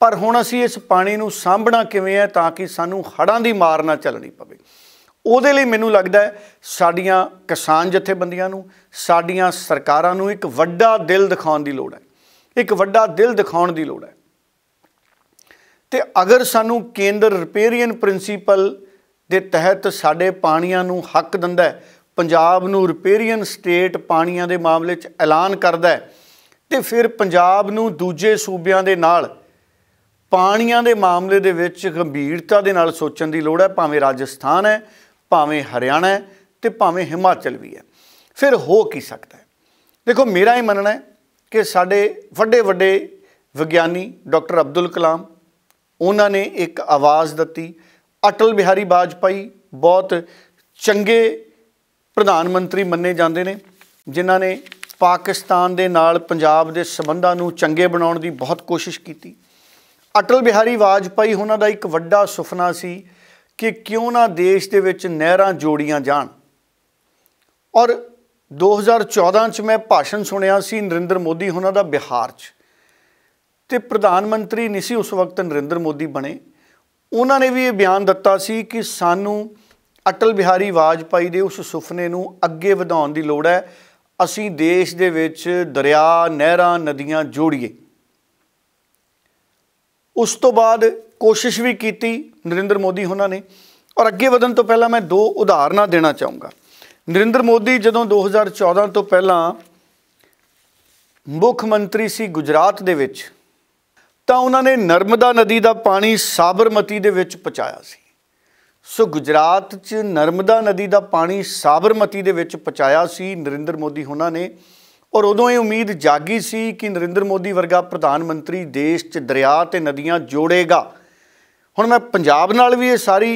ਪਰ ਹੁਣ ਅਸੀਂ ਇਸ ਪਾਣੀ ਨੂੰ ਸਾਂਭਣਾ ਕਿਵੇਂ ਹੈ ਤਾਂ ਕਿ ਸਾਨੂੰ ਹੜਾਂ ਦੀ ਮਾਰ ਨਾ ਚੱਲਣੀ ਪਵੇ ਉਹਦੇ ਲਈ ਮੈਨੂੰ ਲੱਗਦਾ ਸਾਡੀਆਂ ਕਿਸਾਨ ਜਥੇਬੰਦੀਆਂ ਨੂੰ ਸਾਡੀਆਂ ਸਰਕਾਰਾਂ ਨੂੰ ਇੱਕ ਵੱਡਾ ਦਿਲ ਦਿਖਾਉਣ ਦੀ ਲੋੜ ਹੈ ਇੱਕ ਵੱਡਾ ਦਿਲ ਦਿਖਾਉਣ ਦੀ ਲੋੜ ਹੈ ਤੇ ਅਗਰ ਸਾਨੂੰ ਕੇਂਦਰ ਰਿਪੇਰੀਅਨ ਪ੍ਰਿੰਸੀਪਲ ਦੇ ਤਹਿਤ ਸਾਡੇ ਪਾਣੀਆਂ ਨੂੰ ਹੱਕ ਦਿੰਦਾ ਹੈ ਪੰਜਾਬ ਨੂੰ ਰਿਪੇਰੀਅਨ ਸਟੇਟ ਪਾਣੀਆਂ ਦੇ ਮਾਮਲੇ 'ਚ ਐਲਾਨ ਕਰਦਾ ਹੈ ਤੇ ਫਿਰ ਪੰਜਾਬ ਨੂੰ ਦੂਜੇ ਸੂਬਿਆਂ ਦੇ ਨਾਲ ਪਾਣੀਆਂ ਦੇ ਮਾਮਲੇ ਦੇ ਵਿੱਚ ਗੰਭੀਰਤਾ ਦੇ ਨਾਲ ਸੋਚਣ ਦੀ ਲੋੜ ਹੈ ਭਾਵੇਂ ਰਾਜਸਥਾਨ ਹੈ ਭਾਵੇਂ ਹਰਿਆਣਾ ਹੈ ਤੇ ਭਾਵੇਂ ਹਿਮਾਚਲ ਵੀ ਹੈ ਫਿਰ ਹੋ ਕੀ ਸਕਦਾ ਹੈ ਦੇਖੋ ਮੇਰਾ ਇਹ ਮੰਨਣਾ ਹੈ ਕਿ ਸਾਡੇ ਵੱਡੇ ਵੱਡੇ ਵਿਗਿਆਨੀ ਡਾਕਟਰ ਅਬਦੁਲ ਕਲਾਮ ਉਹਨਾਂ ਨੇ ਇੱਕ ਆਵਾਜ਼ ਦਿੱਤੀ ਅਟਲ ਬਿਹਾਰੀ ਬਾਜਪਾਈ ਬਹੁਤ ਚੰਗੇ ਪ੍ਰਧਾਨ ਮੰਤਰੀ ਮੰਨੇ ਜਾਂਦੇ ਨੇ ਜਿਨ੍ਹਾਂ ਨੇ ਪਾਕਿਸਤਾਨ ਦੇ ਨਾਲ ਪੰਜਾਬ ਦੇ ਸਬੰਧਾਂ ਨੂੰ ਚੰਗੇ ਬਣਾਉਣ ਦੀ ਬਹੁਤ ਕੋਸ਼ਿਸ਼ ਕੀਤੀ ਅਟਲ ਬਿਹਾਰੀ ਬਾਜਪਾਈ ਉਹਨਾਂ ਦਾ ਇੱਕ ਵੱਡਾ ਸੁਪਨਾ ਸੀ ਕਿ ਕਿਉਂ ਨਾ ਦੇਸ਼ ਦੇ ਵਿੱਚ ਨਹਿਰਾਂ ਜੋੜੀਆਂ ਜਾਣ ਔਰ 2014 ਚ ਮੈਂ ਭਾਸ਼ਣ ਸੁਣਿਆ ਸੀ ਨਰਿੰਦਰ ਮੋਦੀ ਉਹਨਾਂ ਦਾ ਬਿਹਾਰ ਚ ਤੇ ਪ੍ਰਧਾਨ ਮੰਤਰੀ ਨਹੀਂ ਸੀ ਉਸ ਵਕਤ ਨਰਿੰਦਰ ਮੋਦੀ ਬਣੇ ਉਹਨਾਂ ਨੇ ਵੀ ਇਹ ਬਿਆਨ ਦਿੱਤਾ ਸੀ ਕਿ ਸਾਨੂੰ ਅਟਲ ਬਿਹਾਰੀ ਵਾਜਪਾਈ ਦੇ ਉਸ ਸੁਪਨੇ ਨੂੰ ਅੱਗੇ ਵਧਾਉਣ ਦੀ ਲੋੜ ਹੈ ਅਸੀਂ ਦੇਸ਼ ਦੇ ਵਿੱਚ ਦਰਿਆ ਨਹਿਰਾਂ ਨਦੀਆਂ ਜੋੜੀਏ ਉਸ ਤੋਂ ਬਾਅਦ ਕੋਸ਼ਿਸ਼ ਵੀ ਕੀਤੀ ਨਰਿੰਦਰ ਮੋਦੀ ਉਹਨਾਂ ਨੇ ਔਰ ਅੱਗੇ ਵਧਣ ਤੋਂ ਪਹਿਲਾਂ ਮੈਂ ਦੋ ਉਦਾਹਰਨਾਂ ਦੇਣਾ ਚਾਹੂੰਗਾ ਨਰਿੰਦਰ ਮੋਦੀ ਜਦੋਂ 2014 ਤੋਂ ਪਹਿਲਾਂ ਮੁੱਖ ਮੰਤਰੀ ਸੀ ਗੁਜਰਾਤ ਦੇ ਵਿੱਚ ਤਾਂ ਉਹਨਾਂ ਨੇ ਨਰਮਦਾ ਨਦੀ ਦਾ ਪਾਣੀ ਸਾਬਰਮਤੀ ਦੇ ਵਿੱਚ ਪਹੁੰਚਾਇਆ ਸੀ ਸੋ ਗੁਜਰਾਤ 'ਚ ਨਰਮਦਾ ਨਦੀ ਦਾ ਪਾਣੀ ਸਾਬਰਮਤੀ ਦੇ ਵਿੱਚ ਪਹੁੰਚਾਇਆ ਸੀ ਨਰਿੰਦਰ ਮੋਦੀ ਉਹਨਾਂ ਨੇ ਔਰ ਉਦੋਂ ਇਹ ਉਮੀਦ ਜਾਗੀ ਸੀ ਕਿ ਨਰਿੰਦਰ ਮੋਦੀ ਵਰਗਾ ਪ੍ਰਧਾਨ ਮੰਤਰੀ ਦੇਸ਼ 'ਚ ਦਰਿਆ ਤੇ ਨਦੀਆਂ ਜੋੜੇਗਾ ਹੁਣ ਮੈਂ ਪੰਜਾਬ ਨਾਲ ਵੀ ਇਹ ਸਾਰੀ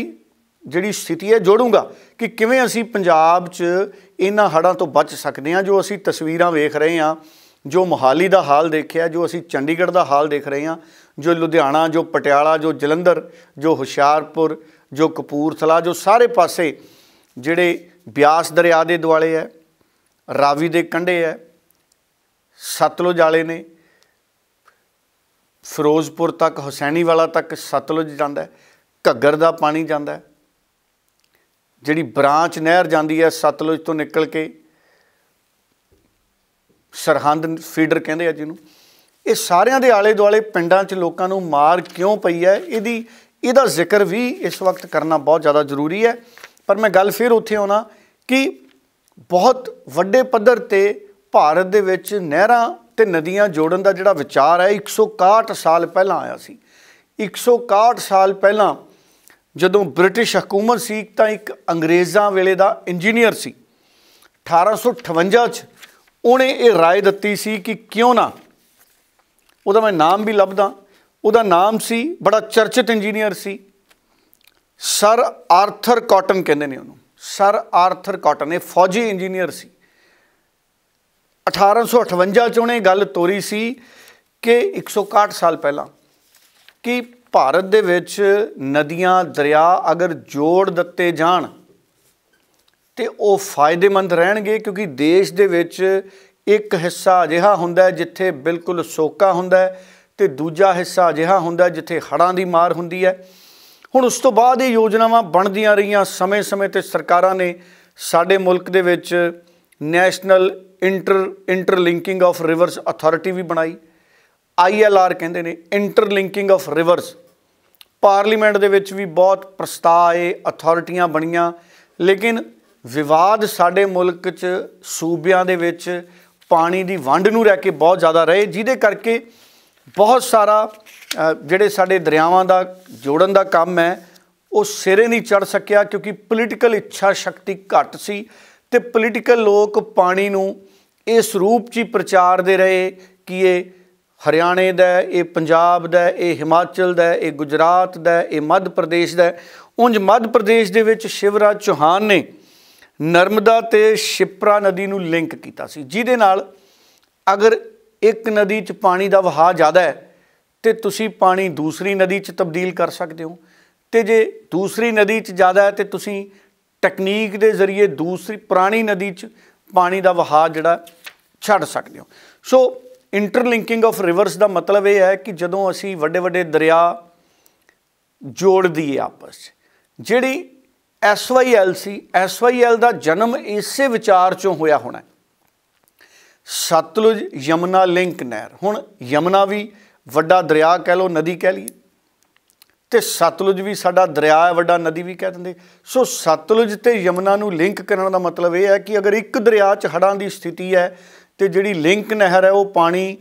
ਜਿਹੜੀ ਸਥਿਤੀ ਹੈ ਜੋੜੂੰਗਾ ਕਿ ਕਿਵੇਂ ਅਸੀਂ ਪੰਜਾਬ 'ਚ ਇਹਨਾਂ ਹੜਾਂ ਤੋਂ ਬਚ ਸਕਦੇ ਹਾਂ ਜੋ ਅਸੀਂ ਤਸਵੀਰਾਂ ਵੇਖ ਰਹੇ ਹਾਂ ਜੋ ਮੁਹਾਲੀ ਦਾ ਹਾਲ ਦੇਖਿਆ ਜੋ ਅਸੀਂ ਚੰਡੀਗੜ੍ਹ ਦਾ ਹਾਲ ਦੇਖ ਰਹੇ ਹਾਂ ਜੋ ਲੁਧਿਆਣਾ ਜੋ ਪਟਿਆਲਾ ਜੋ ਜਲੰਧਰ ਜੋ ਹੁਸ਼ਿਆਰਪੁਰ ਜੋ ਕਪੂਰਥਲਾ ਜੋ ਸਾਰੇ ਪਾਸੇ ਜਿਹੜੇ ਬਿਆਸ ਦਰਿਆ ਦੇ ਦੁਆਲੇ ਹੈ ਰਾਵੀ ਦੇ ਕੰਢੇ ਹੈ ਸਤਲੁਜ ਵਾਲੇ ਨੇ ਫਿਰੋਜ਼ਪੁਰ ਤੱਕ ਹੁਸੈਣੀ ਵਾਲਾ ਤੱਕ ਸਤਲੁਜ ਜਾਂਦਾ ਘੱਗਰ ਦਾ ਪਾਣੀ ਜਾਂਦਾ ਜਿਹੜੀ ਬ੍ਰਾਂਚ ਨਹਿਰ ਜਾਂਦੀ ਹੈ ਸਤਲੁਜ ਤੋਂ ਨਿਕਲ ਕੇ ਸਰਹੰਦ ਫੀਡਰ ਕਹਿੰਦੇ ਆ ਜਿਹਨੂੰ ਇਹ ਸਾਰਿਆਂ ਦੇ ਆਲੇ ਦੁਆਲੇ ਪਿੰਡਾਂ 'ਚ ਲੋਕਾਂ ਨੂੰ ਮਾਰ ਕਿਉਂ ਪਈ ਹੈ ਇਹਦੀ ਇਹਦਾ ਜ਼ਿਕਰ ਵੀ ਇਸ ਵਕਤ ਕਰਨਾ ਬਹੁਤ ਜ਼ਿਆਦਾ ਜ਼ਰੂਰੀ ਹੈ ਪਰ ਮੈਂ ਗੱਲ ਫਿਰ ਉੱਥੇ ਆਉਣਾ ਕਿ ਬਹੁਤ ਵੱਡੇ ਪੱਧਰ ਤੇ ਭਾਰਤ ਦੇ ਵਿੱਚ ਨਹਿਰਾਂ ਤੇ ਨਦੀਆਂ ਜੋੜਨ ਦਾ ਜਿਹੜਾ ਵਿਚਾਰ ਹੈ 161 ਸਾਲ ਪਹਿਲਾਂ ਆਇਆ ਸੀ 161 ਸਾਲ ਪਹਿਲਾਂ ਜਦੋਂ ਬ੍ਰਿਟਿਸ਼ ਹਕੂਮਤ ਸੀ ਤਾਂ ਇੱਕ ਅੰਗਰੇਜ਼ਾਂ ਵੇਲੇ ਦਾ ਇੰਜੀਨੀਅਰ ਸੀ 1858 ਚ ਉਹਨੇ ਇਹ رائے ਦਿੱਤੀ ਸੀ ਕਿ ਕਿਉਂ ਨਾ ਉਹਦਾ ਮੈਂ ਨਾਮ ਵੀ ਲੱਭਦਾ ਉਹਦਾ ਨਾਮ ਸੀ ਬੜਾ ਚਰਚਿਤ ਇੰਜੀਨੀਅਰ ਸੀ ਸਰ ਆਰਥਰ ਕਾਟਨ ਕਹਿੰਦੇ ਨੇ ਉਹਨੂੰ ਸਰ ਆਰਥਰ ਕਾਟਨ ਇਹ ਫੌਜੀ ਇੰਜੀਨੀਅਰ ਸੀ 1858 ਚ ਉਹਨੇ ਗੱਲ ਤੋਰੀ ਸੀ ਕਿ 161 ਸਾਲ ਪਹਿਲਾਂ ਕਿ ਭਾਰਤ ਦੇ ਵਿੱਚ ਨਦੀਆਂ ਦਰਿਆ ਅਗਰ ਜੋੜ ਦਿੱਤੇ ਜਾਣ ਤੇ ਉਹ ਫਾਇਦੇਮੰਦ ਰਹਿਣਗੇ ਕਿਉਂਕਿ ਦੇਸ਼ ਦੇ ਵਿੱਚ ਇੱਕ ਹਿੱਸਾ ਅਜਿਹਾ ਹੁੰਦਾ ਜਿੱਥੇ ਬਿਲਕੁਲ ਸੋਕਾ ਹੁੰਦਾ ਤੇ ਦੂਜਾ ਹਿੱਸਾ ਅਜਿਹਾ ਹੁੰਦਾ ਜਿੱਥੇ ਹੜਾਂ ਦੀ ਮਾਰ ਹੁੰਦੀ ਹੈ ਹੁਣ ਉਸ ਤੋਂ ਬਾਅਦ ਇਹ ਯੋਜਨਾਵਾਂ ਬਣਦੀਆਂ ਰਹੀਆਂ ਸਮੇਂ-ਸਮੇਂ ਤੇ ਸਰਕਾਰਾਂ ਨੇ ਸਾਡੇ ਮੁਲਕ ਦੇ ਵਿੱਚ national inter interlinking of rivers authority ਵੀ ਬਣਾਈ ਆਈਐਲਆਰ ਕਹਿੰਦੇ ਨੇ ਇੰਟਰਲਿੰਕਿੰਗ ਆਫ ਰਿਵਰਸ ਪਾਰਲੀਮੈਂਟ ਦੇ ਵਿੱਚ ਵੀ ਬਹੁਤ ਪ੍ਰਸਤਾਅ ਆਏ ਅਥਾਰਟੀਆਂ ਬਣੀਆਂ ਲੇਕਿਨ ਵਿਵਾਦ ਸਾਡੇ ਮੁਲਕ 'ਚ ਸੂਬਿਆਂ ਦੇ ਵਿੱਚ ਪਾਣੀ ਦੀ ਵੰਡ ਨੂੰ ਲੈ ਕੇ ਬਹੁਤ ਜ਼ਿਆਦਾ ਰਹੇ ਜਿਹਦੇ ਕਰਕੇ ਬਹੁਤ ਸਾਰਾ ਜਿਹੜੇ ਸਾਡੇ ਦਰਿਆਵਾਂ ਦਾ ਜੋੜਨ ਦਾ ਕੰਮ ਹੈ ਉਹ ਸਿਰੇ ਨਹੀਂ ਚੜ ਸਕਿਆ ਕਿਉਂਕਿ ਪੋਲੀਟੀਕਲ ਇੱਛਾ ਸ਼ਕਤੀ ਘੱਟ ਸੀ ਤੇ ਪੋਲੀਟੀਕਲ ਲੋਕ ਪਾਣੀ ਨੂੰ ਇਸ ਰੂਪ 'ਚ ਹੀ ਦੇ ਰਹੇ ਕਿ ਇਹ ਹਰਿਆਣੇ ਦਾ ਇਹ ਪੰਜਾਬ ਦਾ ਇਹ ਹਿਮਾਚਲ ਦਾ ਇਹ ਗੁਜਰਾਤ ਦਾ ਇਹ ਮੱਧ ਪ੍ਰਦੇਸ਼ ਦਾ ਉਂਝ ਮੱਧ ਪ੍ਰਦੇਸ਼ ਦੇ ਵਿੱਚ ਸ਼ਿਵਰਾਜ ਚੌਹਾਨ ਨੇ ਨਰਮਦਾ ਤੇ ਸ਼ਿਪਰਾ ਨਦੀ ਨੂੰ ਲਿੰਕ ਕੀਤਾ ਸੀ ਜਿਹਦੇ ਨਾਲ ਅਗਰ ਇੱਕ ਨਦੀ 'ਚ ਪਾਣੀ ਦਾ ਵਹਾਅ ਜ਼ਿਆਦਾ ਹੈ ਤੇ ਤੁਸੀਂ ਪਾਣੀ ਦੂਸਰੀ ਨਦੀ 'ਚ ਤਬਦੀਲ ਕਰ ਸਕਦੇ ਹੋ ਤੇ ਜੇ ਦੂਸਰੀ ਨਦੀ 'ਚ ਜ਼ਿਆਦਾ ਹੈ ਤੇ ਤੁਸੀਂ ਟੈਕਨੀਕ ਦੇ ਜ਼ਰੀਏ ਦੂਸਰੀ ਪੁਰਾਣੀ ਨਦੀ 'ਚ ਪਾਣੀ ਦਾ ਵਹਾਅ ਜਿਹੜਾ ਛੱਡ ਸਕਦੇ ਹੋ ਸੋ ਇੰਟਰਲਿੰਕਿੰਗ ਆਫ ਰਿਵਰਸ ਦਾ ਮਤਲਬ ਇਹ ਹੈ ਕਿ ਜਦੋਂ ਅਸੀਂ ਵੱਡੇ ਵੱਡੇ ਦਰਿਆ ਜੋੜ ਦਈਏ ਆਪਸ ਜਿਹੜੀ ਐਲ ਸੀ ਐਸਵਾਈਐਲ ਦਾ ਜਨਮ ਇਸੇ ਵਿਚਾਰ ਚੋਂ ਹੋਇਆ ਹੋਣਾ ਸਤਲੁਜ ਯਮਨਾ ਲਿੰਕ ਨਹਿਰ ਹੁਣ ਯਮਨਾ ਵੀ ਵੱਡਾ ਦਰਿਆ ਕਹਿ ਲੋ ਨਦੀ ਕਹਿ ਲਈਏ ਤੇ ਸਤਲੁਜ ਵੀ ਸਾਡਾ ਦਰਿਆ ਹੈ ਵੱਡਾ ਨਦੀ ਵੀ ਕਹਿ ਦਿੰਦੇ ਸੋ ਸਤਲੁਜ ਤੇ ਯਮਨਾ ਨੂੰ ਲਿੰਕ ਕਰਨ ਦਾ ਮਤਲਬ ਇਹ ਹੈ ਕਿ ਅਗਰ ਇੱਕ ਦਰਿਆ 'ਚ ਹੜਾਂ ਦੀ ਸਥਿਤੀ ਹੈ ਤੇ ਜਿਹੜੀ ਲਿੰਕ ਨਹਿਰ ਹੈ ਉਹ ਪਾਣੀ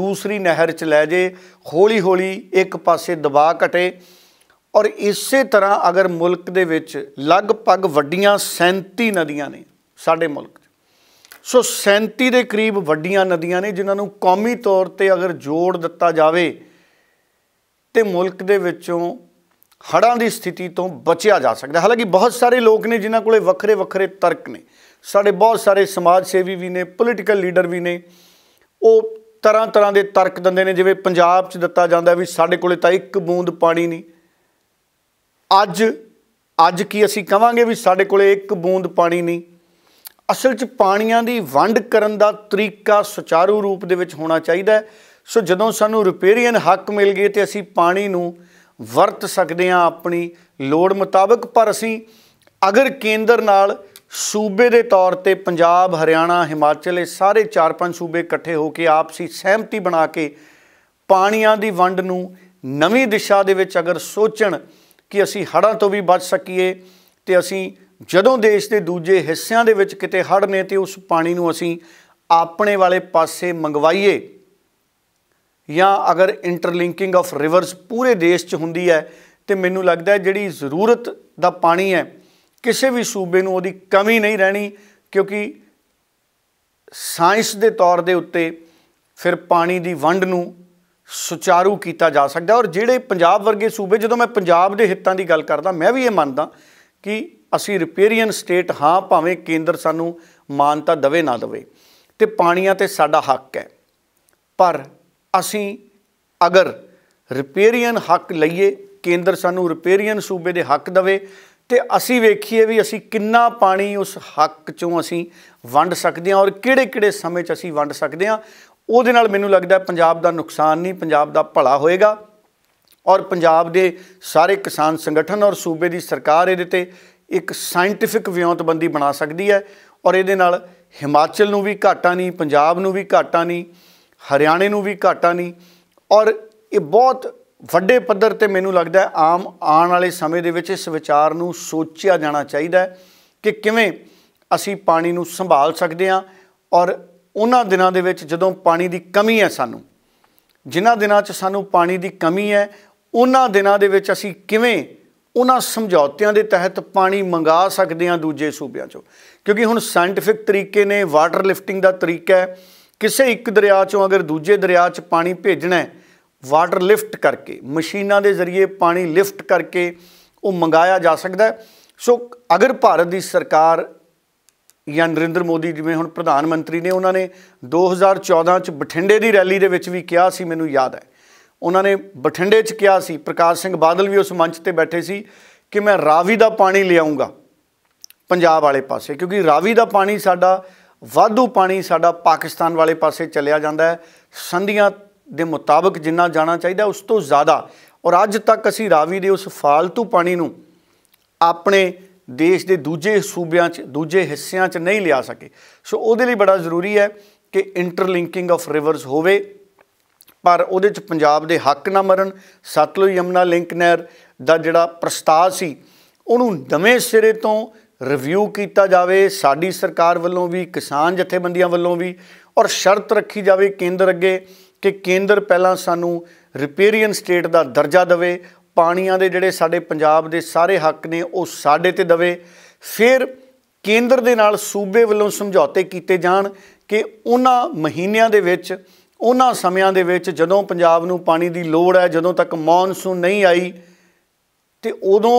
ਦੂਸਰੀ ਨਹਿਰ 'ਚ ਲੈ ਜੇ ਹੌਲੀ-ਹੌਲੀ ਇੱਕ ਪਾਸੇ ਦਬਾਅ ਘਟੇ ਔਰ ਇਸੇ ਤਰ੍ਹਾਂ ਅਗਰ ਮੁਲਕ ਦੇ ਵਿੱਚ ਲਗਭਗ ਵੱਡੀਆਂ 37 ਨਦੀਆਂ ਨੇ ਸਾਡੇ ਮੁਲਕ 'ਚ ਸੋ 37 ਦੇ ਕਰੀਬ ਵੱਡੀਆਂ ਨਦੀਆਂ ਨੇ ਜਿਨ੍ਹਾਂ ਨੂੰ ਕੌਮੀ ਤੌਰ ਤੇ ਅਗਰ ਜੋੜ ਦਿੱਤਾ ਜਾਵੇ ਤੇ ਮੁਲਕ ਦੇ ਵਿੱਚੋਂ ਹੜਾਂ ਦੀ ਸਥਿਤੀ ਤੋਂ ਬਚਿਆ ਜਾ ਸਕਦਾ ਹਾਲਾਂਕਿ ਬਹੁਤ ਸਾਰੇ ਲੋਕ ਨੇ ਜਿਨ੍ਹਾਂ ਕੋਲੇ ਵੱਖਰੇ ਵੱਖਰੇ ਤਰਕ ਨੇ ਸਾਡੇ ਬਹੁਤ ਸਾਰੇ ਸਮਾਜ ਸੇਵੀ ਵੀ ਨੇ ਪੋਲੀਟੀਕਲ ਲੀਡਰ ਵੀ ਨੇ ਉਹ ਤਰ੍ਹਾਂ ਤਰ੍ਹਾਂ ਦੇ ਤਰਕ ਦਿੰਦੇ ਨੇ ਜਿਵੇਂ ਪੰਜਾਬ 'ਚ ਦਿੱਤਾ ਜਾਂਦਾ ਵੀ ਸਾਡੇ ਕੋਲੇ ਤਾਂ ਇੱਕ ਬੂੰਦ ਪਾਣੀ ਨਹੀਂ ਅੱਜ ਅੱਜ ਕੀ ਅਸੀਂ ਕਵਾਂਗੇ ਵੀ ਸਾਡੇ ਕੋਲੇ ਇੱਕ ਬੂੰਦ ਪਾਣੀ ਨਹੀਂ ਅਸਲ 'ਚ ਪਾਣੀਆਂ ਦੀ ਵੰਡ ਕਰਨ ਦਾ ਤਰੀਕਾ ਸੁਚਾਰੂ ਰੂਪ ਦੇ ਵਿੱਚ ਹੋਣਾ ਚਾਹੀਦਾ ਸੋ ਜਦੋਂ ਸਾਨੂੰ ਰਿਪੇਰੀਅਨ ਹੱਕ ਮਿਲ ਗਏ ਤੇ ਅਸੀਂ ਪਾਣੀ ਨੂੰ ਵਰਤ ਸਕਦੇ ਹਾਂ ਆਪਣੀ ਲੋੜ ਮੁਤਾਬਕ ਪਰ ਅਸੀਂ ਅਗਰ ਕੇਂਦਰ ਨਾਲ ਸੂਬੇ ਦੇ ਤੌਰ ਤੇ ਪੰਜਾਬ ਹਰਿਆਣਾ ਹਿਮਾਚਲ ਇਹ ਸਾਰੇ 4-5 ਸੂਬੇ ਇਕੱਠੇ ਹੋ ਕੇ ਆਪਸੀ ਸਹਿਮਤੀ ਬਣਾ ਕੇ ਪਾਣੀਆਂ ਦੀ ਵੰਡ ਨੂੰ ਨਵੀਂ ਦਿਸ਼ਾ ਦੇ ਵਿੱਚ ਅਗਰ ਸੋਚਣ ਕਿ ਅਸੀਂ ਹੜ੍ਹਾਂ ਤੋਂ ਵੀ ਬਚ ਸਕੀਏ ਤੇ ਅਸੀਂ ਜਦੋਂ ਦੇਸ਼ ਦੇ ਦੂਜੇ ਹਿੱਸਿਆਂ ਦੇ ਵਿੱਚ ਕਿਤੇ ਹੜ੍ਹ ਨੇ ਤੇ ਉਸ ਪਾਣੀ ਨੂੰ ਅਸੀਂ ਆਪਣੇ ਵਾਲੇ ਪਾਸੇ ਮੰਗਵਾਈਏ ਜਾਂ ਅਗਰ ਇੰਟਰਲਿੰਕਿੰਗ ਆਫ ਰਿਵਰਸ ਪੂਰੇ ਦੇਸ਼ 'ਚ ਹੁੰਦੀ ਹੈ ਤੇ ਮੈਨੂੰ ਲੱਗਦਾ ਜਿਹੜੀ ਜ਼ਰੂਰਤ ਦਾ ਪਾਣੀ ਹੈ ਕਿਸੇ ਵੀ ਸੂਬੇ ਨੂੰ ਉਹਦੀ ਕਮੀ ਨਹੀਂ ਰਹਿਣੀ ਕਿਉਂਕਿ ਸਾਇੰਸ ਦੇ ਤੌਰ ਦੇ ਉੱਤੇ ਫਿਰ ਪਾਣੀ ਦੀ ਵੰਡ ਨੂੰ ਸੁਚਾਰੂ ਕੀਤਾ ਜਾ ਸਕਦਾ ਔਰ ਜਿਹੜੇ ਪੰਜਾਬ ਵਰਗੇ ਸੂਬੇ ਜਦੋਂ ਮੈਂ ਪੰਜਾਬ ਦੇ ਹਿੱਤਾਂ ਦੀ ਗੱਲ ਕਰਦਾ ਮੈਂ ਵੀ ਇਹ ਮੰਨਦਾ ਕਿ ਅਸੀਂ ਰਿਪੇਰੀਅਨ ਸਟੇਟ ਹਾਂ ਭਾਵੇਂ ਕੇਂਦਰ ਸਾਨੂੰ ਮਾਨਤਾ ਦਵੇ ਨਾ ਦਵੇ ਤੇ ਪਾਣੀਆਂ ਤੇ ਸਾਡਾ ਹੱਕ ਹੈ ਪਰ ਅਸੀਂ ਅਗਰ ਰਿਪੇਰੀਅਨ ਹੱਕ ਲਈਏ ਕੇਂਦਰ ਸਾਨੂੰ ਰਿਪੇਰੀਅਨ ਸੂਬੇ ਦੇ ਹੱਕ ਦਵੇ ਤੇ ਅਸੀਂ ਵੇਖੀਏ ਵੀ ਅਸੀਂ ਕਿੰਨਾ ਪਾਣੀ ਉਸ ਹੱਕ ਚੋਂ ਅਸੀਂ ਵੰਡ ਸਕਦੇ ਹਾਂ ਔਰ ਕਿਹੜੇ-ਕਿਹੜੇ ਸਮੇਂ 'ਚ ਅਸੀਂ ਵੰਡ ਸਕਦੇ ਹਾਂ ਉਹਦੇ ਨਾਲ ਮੈਨੂੰ ਲੱਗਦਾ ਪੰਜਾਬ ਦਾ ਨੁਕਸਾਨ ਨਹੀਂ ਪੰਜਾਬ ਦਾ ਭਲਾ ਹੋਏਗਾ ਔਰ ਪੰਜਾਬ ਦੇ ਸਾਰੇ ਕਿਸਾਨ ਸੰਗਠਨ ਔਰ ਸੂਬੇ ਦੀ ਸਰਕਾਰ ਇਹਦੇ ਤੇ ਇੱਕ ਸਾਇੰਟਿਫਿਕ ਵਿਉਂਤਬੰਦੀ ਬਣਾ ਸਕਦੀ ਹੈ ਔਰ ਇਹਦੇ ਨਾਲ ਹਿਮਾਚਲ ਨੂੰ ਵੀ ਘਾਟਾ ਨਹੀਂ ਪੰਜਾਬ ਨੂੰ ਵੀ ਘਾਟਾ ਨਹੀਂ ਹਰਿਆਣੇ ਨੂੰ ਵੀ ਘਾਟਾ ਨਹੀਂ ਔਰ ਇਹ ਬਹੁਤ ਵੱਡੇ ਪੱਧਰ ਤੇ ਮੈਨੂੰ ਲੱਗਦਾ ਆਮ ਆਉਣ ਵਾਲੇ ਸਮੇਂ ਦੇ ਵਿੱਚ ਇਸ ਵਿਚਾਰ ਨੂੰ ਸੋਚਿਆ ਜਾਣਾ ਚਾਹੀਦਾ ਕਿ ਕਿਵੇਂ ਅਸੀਂ ਪਾਣੀ ਨੂੰ ਸੰਭਾਲ ਸਕਦੇ ਹਾਂ ਔਰ ਉਹਨਾਂ ਦਿਨਾਂ ਦੇ ਵਿੱਚ ਜਦੋਂ ਪਾਣੀ ਦੀ ਕਮੀ ਹੈ ਸਾਨੂੰ ਜਿਨ੍ਹਾਂ ਦਿਨਾਂ 'ਚ ਸਾਨੂੰ ਪਾਣੀ ਦੀ ਕਮੀ ਹੈ ਉਹਨਾਂ ਦਿਨਾਂ ਦੇ ਵਿੱਚ ਅਸੀਂ ਕਿਵੇਂ ਉਹਨਾਂ ਸਮਝੌਤਿਆਂ ਦੇ ਤਹਿਤ ਪਾਣੀ ਮੰਗਾ ਸਕਦੇ ਹਾਂ ਦੂਜੇ ਸੂਬਿਆਂ 'ਚੋਂ ਕਿਉਂਕਿ ਹੁਣ ਸਾਇੰਟਿਫਿਕ ਤਰੀਕੇ ਨੇ ਵਾਟਰ ਲਿਫਟਿੰਗ ਦਾ ਤਰੀਕਾ ਹੈ ਕਿਸੇ ਇੱਕ ਦਰਿਆ 'ਚੋਂ ਅਗਰ ਦੂਜੇ ਦਰਿਆ 'ਚ ਪਾਣੀ ਭੇਜਣਾ ਹੈ ਵਾਟਰ ਲਿਫਟ ਕਰਕੇ ਮਸ਼ੀਨਾਂ ਦੇ ਜ਼ਰੀਏ ਪਾਣੀ ਲਿਫਟ ਕਰਕੇ ਉਹ ਮੰਗਾਇਆ ਜਾ ਸਕਦਾ ਹੈ ਸੋ ਅਗਰ ਭਾਰਤ ਦੀ ਸਰਕਾਰ ਜਾਂ ਨਰਿੰਦਰ ਮੋਦੀ ਜਿਵੇਂ ਹੁਣ ਪ੍ਰਧਾਨ ਮੰਤਰੀ ਨੇ ਉਹਨਾਂ ਨੇ 2014 ਚ ਬਠਿੰਡੇ ਦੀ ਰੈਲੀ ਦੇ ਵਿੱਚ ਵੀ ਕਿਹਾ ਸੀ ਮੈਨੂੰ ਯਾਦ ਹੈ ਉਹਨਾਂ ਨੇ ਬਠਿੰਡੇ ਚ ਕਿਹਾ ਸੀ ਪ੍ਰਕਾਸ਼ ਸਿੰਘ ਬਾਦਲ ਵੀ ਉਸ ਮੰਚ ਤੇ ਬੈਠੇ ਸੀ ਕਿ ਮੈਂ ਰਾਵੀ ਦਾ ਪਾਣੀ ਲਿਆਉਂਗਾ ਪੰਜਾਬ ਵਾਲੇ ਪਾਸੇ ਕਿਉਂਕਿ ਰਾਵੀ ਦਾ ਪਾਣੀ ਸਾਡਾ ਵਾਧੂ ਪਾਣੀ ਸਾਡਾ ਪਾਕਿਸਤਾਨ ਵਾਲੇ ਪਾਸੇ ਚਲਿਆ ਜਾਂਦਾ ਹੈ ਸੰਧੀਆਂ ਦੇ ਮੁਤਾਬਕ ਜਿੰਨਾ ਜਾਣਾ ਚਾਹੀਦਾ ਉਸ ਤੋਂ ਜ਼ਿਆਦਾ ਔਰ ਅੱਜ ਤੱਕ ਅਸੀਂ ਰਾਵੀ ਦੇ ਉਸ ਫਾਲਤੂ ਪਾਣੀ ਨੂੰ ਆਪਣੇ ਦੇਸ਼ ਦੇ ਦੂਜੇ ਸੂਬਿਆਂ 'ਚ ਦੂਜੇ ਹਿੱਸਿਆਂ 'ਚ ਨਹੀਂ ਲਿਆ ਸਕੇ ਸੋ ਉਹਦੇ ਲਈ ਬੜਾ ਜ਼ਰੂਰੀ ਹੈ ਕਿ ਇੰਟਰਲਿੰਕਿੰਗ ਆਫ ਰਿਵਰਸ ਹੋਵੇ ਪਰ ਉਹਦੇ 'ਚ ਪੰਜਾਬ ਦੇ ਹੱਕ ਨਾ ਮਰਨ ਸਤਲੁਜ ਯਮਨਾ ਲਿੰਕ ਨਹਿਰ ਦਾ ਜਿਹੜਾ ਪ੍ਰਸਤਾਵ ਸੀ ਉਹਨੂੰ ਨਵੇਂ ਸਿਰੇ ਤੋਂ ਰਿਵਿਊ ਕੀਤਾ ਜਾਵੇ ਸਾਡੀ ਸਰਕਾਰ ਵੱਲੋਂ ਵੀ ਕਿਸਾਨ ਜਥੇਬੰਦੀਆਂ ਵੱਲੋਂ ਵੀ ਔਰ ਸ਼ਰਤ ਰੱਖੀ ਜਾਵੇ ਕੇਂਦਰ ਅੱਗੇ ਕਿ ਕੇਂਦਰ ਪਹਿਲਾਂ ਸਾਨੂੰ ਰਿਪੇਰੀਅਨ ਸਟੇਟ ਦਾ ਦਰਜਾ ਦੇਵੇ ਪਾਣੀਆਂ ਦੇ ਜਿਹੜੇ ਸਾਡੇ ਪੰਜਾਬ ਦੇ ਸਾਰੇ ਹੱਕ ਨੇ ਉਹ ਸਾਡੇ ਤੇ ਦਵੇ ਫਿਰ ਕੇਂਦਰ ਦੇ ਨਾਲ ਸੂਬੇ ਵੱਲੋਂ ਸਮਝੌਤੇ ਕੀਤੇ ਜਾਣ ਕਿ ਉਹਨਾਂ ਮਹੀਨਿਆਂ ਦੇ ਵਿੱਚ ਉਹਨਾਂ ਸਮਿਆਂ ਦੇ ਵਿੱਚ ਜਦੋਂ ਪੰਜਾਬ ਨੂੰ ਪਾਣੀ ਦੀ ਲੋੜ ਹੈ ਜਦੋਂ ਤੱਕ ਮੌਨਸੂਨ ਨਹੀਂ ਆਈ ਤੇ ਉਦੋਂ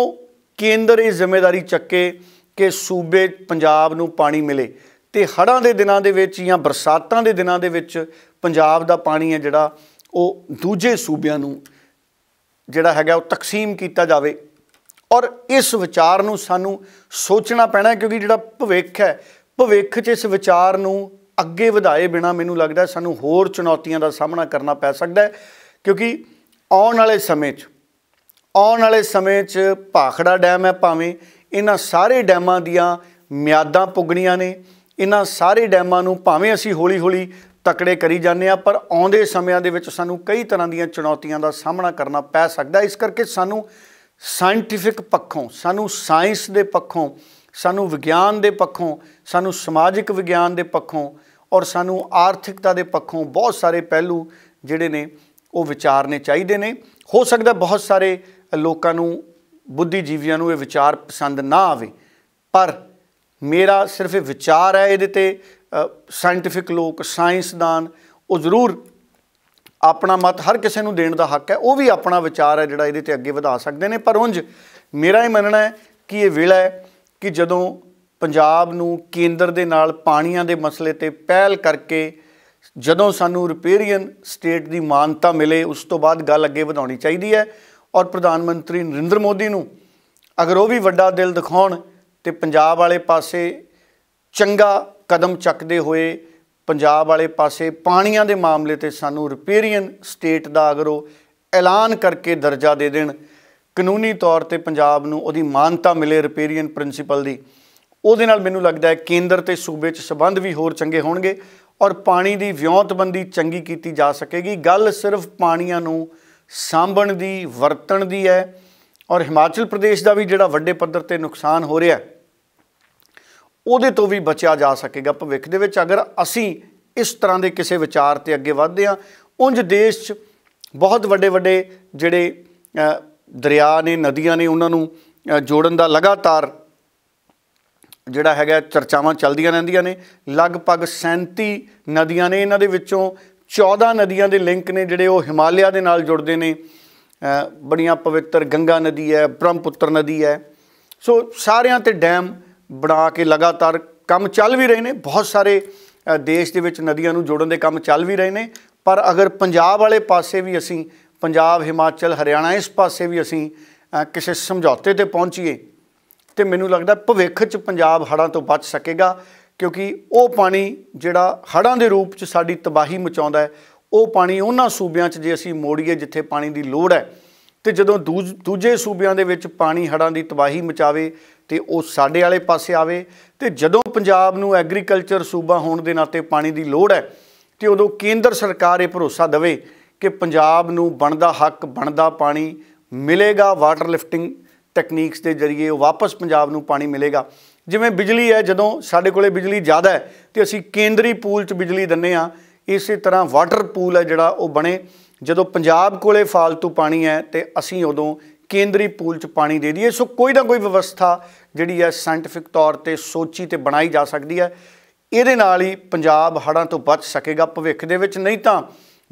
ਕੇਂਦਰ ਇਹ ਜ਼ਿੰਮੇਵਾਰੀ ਚੱਕੇ ਕਿ ਸੂਬੇ ਪੰਜਾਬ ਨੂੰ ਪਾਣੀ ਮਿਲੇ ਤੇ ਹੜ੍ਹਾਂ ਦੇ ਦਿਨਾਂ ਦੇ ਵਿੱਚ ਜਾਂ ਬਰਸਾਤਾਂ ਦੇ ਦਿਨਾਂ ਦੇ ਵਿੱਚ ਪੰਜਾਬ ਦਾ ਪਾਣੀ ਹੈ ਜਿਹੜਾ ਉਹ ਦੂਜੇ ਸੂਬਿਆਂ ਨੂੰ ਜਿਹੜਾ ਹੈਗਾ ਉਹ ਤਕਸੀਮ ਕੀਤਾ ਜਾਵੇ ਔਰ ਇਸ ਵਿਚਾਰ ਨੂੰ ਸਾਨੂੰ ਸੋਚਣਾ ਪੈਣਾ ਕਿਉਂਕਿ ਜਿਹੜਾ ਭਵਿੱਖ ਹੈ ਭਵਿੱਖ 'ਚ ਇਸ ਵਿਚਾਰ ਨੂੰ ਅੱਗੇ ਵਧਾਏ ਬਿਨਾ ਮੈਨੂੰ ਲੱਗਦਾ ਸਾਨੂੰ ਹੋਰ ਚੁਣੌਤੀਆਂ ਦਾ ਸਾਹਮਣਾ ਕਰਨਾ ਪੈ ਸਕਦਾ ਕਿਉਂਕਿ ਆਉਣ ਵਾਲੇ ਸਮੇਂ 'ਚ ਆਉਣ ਵਾਲੇ ਸਮੇਂ 'ਚ ਭਾਖੜਾ ਡੈਮ ਹੈ ਭਾਵੇਂ ਇਹਨਾਂ ਸਾਰੇ ਡੈਮਾਂ ਦੀਆਂ ਮਿਆਦਾਂ ਪੁੱਗਣੀਆਂ ਨੇ ਇਹਨਾਂ ਸਾਰੇ ਡੈਮਾਂ ਨੂੰ ਭਾਵੇਂ ਅਸੀਂ ਹੌਲੀ-ਹੌਲੀ ਤਕੜੇ ਕਰੀ ਜਾਂਦੇ ਆ ਪਰ ਆਉਂਦੇ ਸਮਿਆਂ ਦੇ ਵਿੱਚ ਸਾਨੂੰ ਕਈ ਤਰ੍ਹਾਂ ਦੀਆਂ ਚੁਣੌਤੀਆਂ ਦਾ ਸਾਹਮਣਾ ਕਰਨਾ ਪੈ ਸਕਦਾ ਇਸ ਕਰਕੇ ਸਾਨੂੰ ਸਾਇੰਟੀਫਿਕ ਪੱਖੋਂ ਸਾਨੂੰ ਸਾਇੰਸ ਦੇ ਪੱਖੋਂ ਸਾਨੂੰ ਵਿਗਿਆਨ ਦੇ ਪੱਖੋਂ ਸਾਨੂੰ ਸਮਾਜਿਕ ਵਿਗਿਆਨ ਦੇ ਪੱਖੋਂ ਔਰ ਸਾਨੂੰ ਆਰਥਿਕਤਾ ਦੇ ਪੱਖੋਂ ਬਹੁਤ ਸਾਰੇ ਪਹਿਲੂ ਜਿਹੜੇ ਨੇ ਉਹ ਵਿਚਾਰਨੇ ਚਾਹੀਦੇ ਨੇ ਹੋ ਸਕਦਾ ਬਹੁਤ ਸਾਰੇ ਲੋਕਾਂ ਨੂੰ ਬੁੱਧੀਜੀਵੀਆਂ ਨੂੰ ਇਹ ਵਿਚਾਰ ਪਸੰਦ ਨਾ ਆਵੇ ਪਰ ਮੇਰਾ ਸਿਰਫ ਵਿਚਾਰ ਹੈ ਇਹਦੇ ਤੇ ਸਾਇੰਟਿਫਿਕ ਲੋਕ ਸਾਇੰਸਦਾਨ ਉਹ ਜ਼ਰੂਰ ਆਪਣਾ ਮਤ ਹਰ ਕਿਸੇ ਨੂੰ ਦੇਣ ਦਾ ਹੱਕ ਹੈ ਉਹ ਵੀ ਆਪਣਾ ਵਿਚਾਰ ਹੈ ਜਿਹੜਾ ਇਹਦੇ ਤੇ ਅੱਗੇ ਵਧਾ ਸਕਦੇ ਨੇ ਪਰ ਉਂਝ ਮੇਰਾ ਇਹ ਮੰਨਣਾ ਹੈ ਕਿ ਇਹ ਵੇਲਾ ਹੈ ਕਿ ਜਦੋਂ ਪੰਜਾਬ ਨੂੰ ਕੇਂਦਰ ਦੇ ਨਾਲ ਪਾਣੀਆਂ ਦੇ ਮਸਲੇ ਤੇ ਪਹਿਲ ਕਰਕੇ ਜਦੋਂ ਸਾਨੂੰ ਰਿਪੇਰੀਅਨ ਸਟੇਟ ਦੀ ਮਾਨਤਾ ਮਿਲੇ ਉਸ ਤੋਂ ਬਾਅਦ ਗੱਲ ਅੱਗੇ ਵਧਾਉਣੀ ਚਾਹੀਦੀ ਹੈ ਔਰ ਪ੍ਰਧਾਨ ਮੰਤਰੀ ਨਰਿੰਦਰ ਮੋਦੀ ਨੂੰ ਅਗਰ ਉਹ ਵੀ ਵੱਡਾ ਦਿਲ ਦਿਖਾਉਣ ਤੇ ਪੰਜਾਬ ਵਾਲੇ ਪਾਸੇ ਚੰਗਾ ਕਦਮ ਚੱਕਦੇ ਹੋਏ ਪੰਜਾਬ ਵਾਲੇ ਪਾਸੇ ਪਾਣੀਆਂ ਦੇ ਮਾਮਲੇ ਤੇ ਸਾਨੂੰ ਰਿਪੇਰੀਅਨ ਸਟੇਟ ਦਾ ਅਗਰੋ ਐਲਾਨ ਕਰਕੇ ਦਰਜਾ ਦੇ ਦੇਣ ਕਾਨੂੰਨੀ ਤੌਰ ਤੇ ਪੰਜਾਬ ਨੂੰ ਉਹਦੀ ਮਾਨਤਾ ਮਿਲੇ ਰਿਪੇਰੀਅਨ ਪ੍ਰਿੰਸੀਪਲ ਦੀ ਉਹਦੇ ਨਾਲ ਮੈਨੂੰ ਲੱਗਦਾ ਹੈ ਕੇਂਦਰ ਤੇ ਸੂਬੇ 'ਚ ਸਬੰਧ ਵੀ ਹੋਰ ਚੰਗੇ ਹੋਣਗੇ ਔਰ ਪਾਣੀ ਦੀ ਵਿਉਂਤਬੰਦੀ ਚੰਗੀ ਕੀਤੀ ਜਾ ਸਕੇਗੀ ਗੱਲ ਸਿਰਫ ਪਾਣੀਆਂ ਨੂੰ ਸਾਂਭਣ ਦੀ ਵਰਤਣ ਦੀ ਹੈ ਔਰ ਹਿਮਾਚਲ ਪ੍ਰਦੇਸ਼ ਦਾ ਵੀ ਜਿਹੜਾ ਵੱਡੇ ਪੱਧਰ ਤੇ ਨੁਕਸਾਨ ਹੋ ਰਿਹਾ ਹੈ ਉਹਦੇ ਤੋਂ ਵੀ ਬਚਿਆ ਜਾ ਸਕੇਗਾ ਭਵਿੱਖ ਦੇ ਵਿੱਚ ਅਗਰ ਅਸੀਂ ਇਸ ਤਰ੍ਹਾਂ ਦੇ ਕਿਸੇ ਵਿਚਾਰ ਤੇ ਅੱਗੇ ਵਧਦੇ ਹਾਂ ਉੰਜ ਦੇਸ਼ 'ਚ ਬਹੁਤ ਵੱਡੇ ਵੱਡੇ ਜਿਹੜੇ ਦਰਿਆ ਨੇ ਨਦੀਆਂ ਨੇ ਉਹਨਾਂ ਨੂੰ ਜੋੜਨ ਦਾ ਲਗਾਤਾਰ ਜਿਹੜਾ ਹੈਗਾ ਚਰਚਾਵਾਂ ਚੱਲਦੀਆਂ ਰਹਿੰਦੀਆਂ ਨੇ ਲਗਭਗ 37 ਨਦੀਆਂ ਨੇ ਇਹਨਾਂ ਦੇ ਵਿੱਚੋਂ 14 ਨਦੀਆਂ ਦੇ ਲਿੰਕ ਨੇ ਜਿਹੜੇ ਉਹ ਹਿਮਾਲਿਆ ਦੇ ਨਾਲ ਜੁੜਦੇ ਨੇ ਬੜੀਆਂ ਪਵਿੱਤਰ ਗੰਗਾ ਨਦੀ ਹੈ ਬ੍ਰਹਮਪੁੱਤਰ ਨਦੀ ਹੈ ਸੋ ਸਾਰਿਆਂ ਤੇ ਡੈਮ ਬਣਾ ਕੇ ਲਗਾਤਾਰ ਕੰਮ ਚੱਲ ਵੀ ਰਹੇ ਨੇ ਬਹੁਤ ਸਾਰੇ ਦੇਸ਼ ਦੇ ਵਿੱਚ ਨਦੀਆਂ ਨੂੰ ਜੋੜਨ ਦੇ ਕੰਮ ਚੱਲ ਵੀ ਰਹੇ ਨੇ ਪਰ ਅਗਰ ਪੰਜਾਬ ਵਾਲੇ ਪਾਸੇ ਵੀ ਅਸੀਂ ਪੰਜਾਬ ਹਿਮਾਚਲ ਹਰਿਆਣਾ ਇਸ ਪਾਸੇ ਵੀ ਅਸੀਂ ਕਿਸੇ ਸਮਝੌਤੇ ਤੇ ਪਹੁੰਚੀਏ ਤੇ ਮੈਨੂੰ ਲੱਗਦਾ ਭਵਿੱਖ 'ਚ ਪੰਜਾਬ ਹੜਾਂ ਤੋਂ ਬਚ ਸਕੇਗਾ ਕਿਉਂਕਿ ਉਹ ਪਾਣੀ ਜਿਹੜਾ ਹੜਾਂ ਦੇ ਰੂਪ 'ਚ ਸਾਡੀ ਤਬਾਹੀ ਮਚਾਉਂਦਾ ਹੈ ਉਹ ਪਾਣੀ ਉਹਨਾਂ ਸੂਬਿਆਂ 'ਚ ਜੇ ਅਸੀਂ ਮੋੜੀਏ ਜਿੱਥੇ ਪਾਣੀ ਦੀ ਲੋੜ ਹੈ ਤੇ ਜਦੋਂ ਦੂਜੇ ਸੂਬਿਆਂ ਦੇ ਵਿੱਚ ਪਾਣੀ ਹੜਾਂ ਦੀ ਤਬਾਹੀ ਮਚਾਵੇ ਤੇ ਉਹ ਸਾਡੇ ਵਾਲੇ ਪਾਸੇ ਆਵੇ ਤੇ ਜਦੋਂ ਪੰਜਾਬ ਨੂੰ ਐਗਰੀਕਲਚਰ ਸੂਬਾ ਹੋਣ ਦੇ ਨਾਤੇ ਪਾਣੀ ਦੀ ਲੋੜ ਹੈ ਤੇ ਉਦੋਂ ਕੇਂਦਰ ਸਰਕਾਰ ਇਹ ਭਰੋਸਾ ਦੇਵੇ ਕਿ ਪੰਜਾਬ ਨੂੰ ਬਣਦਾ ਹੱਕ ਬਣਦਾ ਪਾਣੀ ਮਿਲੇਗਾ ਵਾਟਰ ਲਿਫਟਿੰਗ ਟੈਕਨੀਕਸ ਦੇ ਜ਼ਰੀਏ ਉਹ ਵਾਪਸ ਪੰਜਾਬ ਨੂੰ ਪਾਣੀ ਮਿਲੇਗਾ ਜਿਵੇਂ ਬਿਜਲੀ ਹੈ ਜਦੋਂ ਸਾਡੇ ਕੋਲੇ ਬਿਜਲੀ ਜ਼ਿਆਦਾ ਹੈ ਤੇ ਅਸੀਂ ਕੇਂਦਰੀ ਪੂਲ 'ਚ ਬਿਜਲੀ ਦਿੰਨੇ ਆ ਇਸੇ ਤਰ੍ਹਾਂ ਵਾਟਰ ਪੂਲ ਹੈ ਜਿਹੜਾ ਉਹ ਬਣੇ ਜਦੋਂ ਪੰਜਾਬ ਕੋਲੇ ਫालतू ਪਾਣੀ ਹੈ ਤੇ ਅਸੀਂ ਉਦੋਂ ਕੇਂਦਰੀ ਪੂਲ 'ਚ ਪਾਣੀ ਦੇ ਦਈਏ ਸੋ ਕੋਈ ਨਾ ਕੋਈ ਵਿਵਸਥਾ ਜਿਹੜੀ ਹੈ ਸਾਇੰਟਿਫਿਕ ਤੌਰ ਤੇ ਸੋਚੀ ਤੇ ਬਣਾਈ ਜਾ ਸਕਦੀ ਹੈ ਇਹਦੇ ਨਾਲ ਹੀ ਪੰਜਾਬ ਹੜਾਂ ਤੋਂ ਬਚ ਸਕੇਗਾ ਭਵਿੱਖ ਦੇ ਵਿੱਚ ਨਹੀਂ ਤਾਂ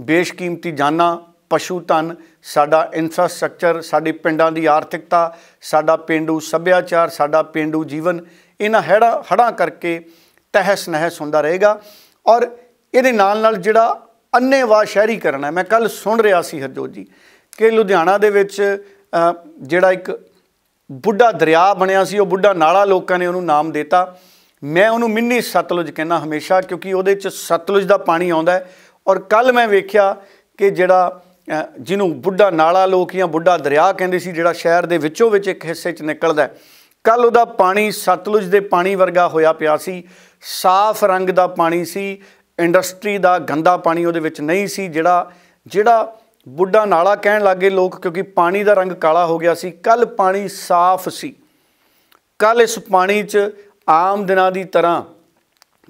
ਬੇਸ਼ਕੀਮਤੀ ਜਾਨਾਂ ਪਸ਼ੂ ਧਨ ਸਾਡਾ ਇਨਫਰਾਸਟ੍ਰਕਚਰ ਸਾਡੇ ਪਿੰਡਾਂ ਦੀ ਆਰਥਿਕਤਾ ਸਾਡਾ ਪਿੰਡੂ ਸੱਭਿਆਚਾਰ ਸਾਡਾ ਪਿੰਡੂ ਜੀਵਨ ਇਹਨਾਂ ਹੜਾਂ ਹੜਾਂ ਕਰਕੇ ਤਹਿਸ ਨਹਿਸ ਹੁੰਦਾ ਰਹੇਗਾ ਔਰ ਇਹਦੇ ਨਾਲ ਨਾਲ ਜਿਹੜਾ ਅੰਨੇਵਾ ਸ਼ਹਿਰੀਕਰਨ ਹੈ ਮੈਂ ਕੱਲ ਸੁਣ ਰਿਹਾ ਸੀ ਹਰਜੋਤ ਜੀ ਕਿ ਲੁਧਿਆਣਾ ਦੇ ਵਿੱਚ ਜਿਹੜਾ ਇੱਕ ਬੁੱਢਾ ਦਰਿਆ ਬਣਿਆ ਸੀ ਉਹ ਬੁੱਢਾ ਨਾਲਾ ਲੋਕਾਂ ਨੇ ਉਹਨੂੰ ਨਾਮ ਦਿੱਤਾ ਮੈਂ ਉਹਨੂੰ ਮਿੰਨੀ ਸਤਲੁਜ ਕਹਿੰਦਾ ਹਮੇਸ਼ਾ ਕਿਉਂਕਿ ਉਹਦੇ ਵਿੱਚ ਸਤਲੁਜ ਦਾ ਪਾਣੀ ਆਉਂਦਾ ਹੈ ਔਰ ਕੱਲ ਮੈਂ ਵੇਖਿਆ ਕਿ ਜਿਹੜਾ ਜਿਹਨੂੰ ਬੁੱਢਾ ਨਾਲਾ ਲੋਕ ਜਾਂ ਬੁੱਢਾ ਦਰਿਆ ਕਹਿੰਦੇ ਸੀ ਜਿਹੜਾ ਸ਼ਹਿਰ ਦੇ ਵਿੱਚੋਂ ਵਿੱਚ ਇੱਕ ਹਿੱਸੇ 'ਚ ਨਿਕਲਦਾ ਕੱਲ ਉਹਦਾ ਪਾਣੀ ਸਤਲੁਜ ਦੇ ਪਾਣੀ ਵਰਗਾ ਹੋਇਆ ਪਿਆ ਸੀ ਸਾਫ਼ ਰੰਗ ਦਾ ਪਾਣੀ ਸੀ ਇੰਡਸਟਰੀ ਦਾ ਗੰਦਾ ਪਾਣੀ ਉਹਦੇ ਵਿੱਚ ਨਹੀਂ ਸੀ ਜਿਹੜਾ ਜਿਹੜਾ ਬੁੱਢਾ ਨਾਲਾ ਕਹਿਣ ਲੱਗੇ ਲੋਕ ਕਿਉਂਕਿ ਪਾਣੀ ਦਾ ਰੰਗ ਕਾਲਾ ਹੋ ਗਿਆ ਸੀ ਕੱਲ ਪਾਣੀ ਸਾਫ਼ ਸੀ ਕੱਲ ਇਸ ਪਾਣੀ 'ਚ ਆਮ ਦਿਨਾਂ ਦੀ ਤਰ੍ਹਾਂ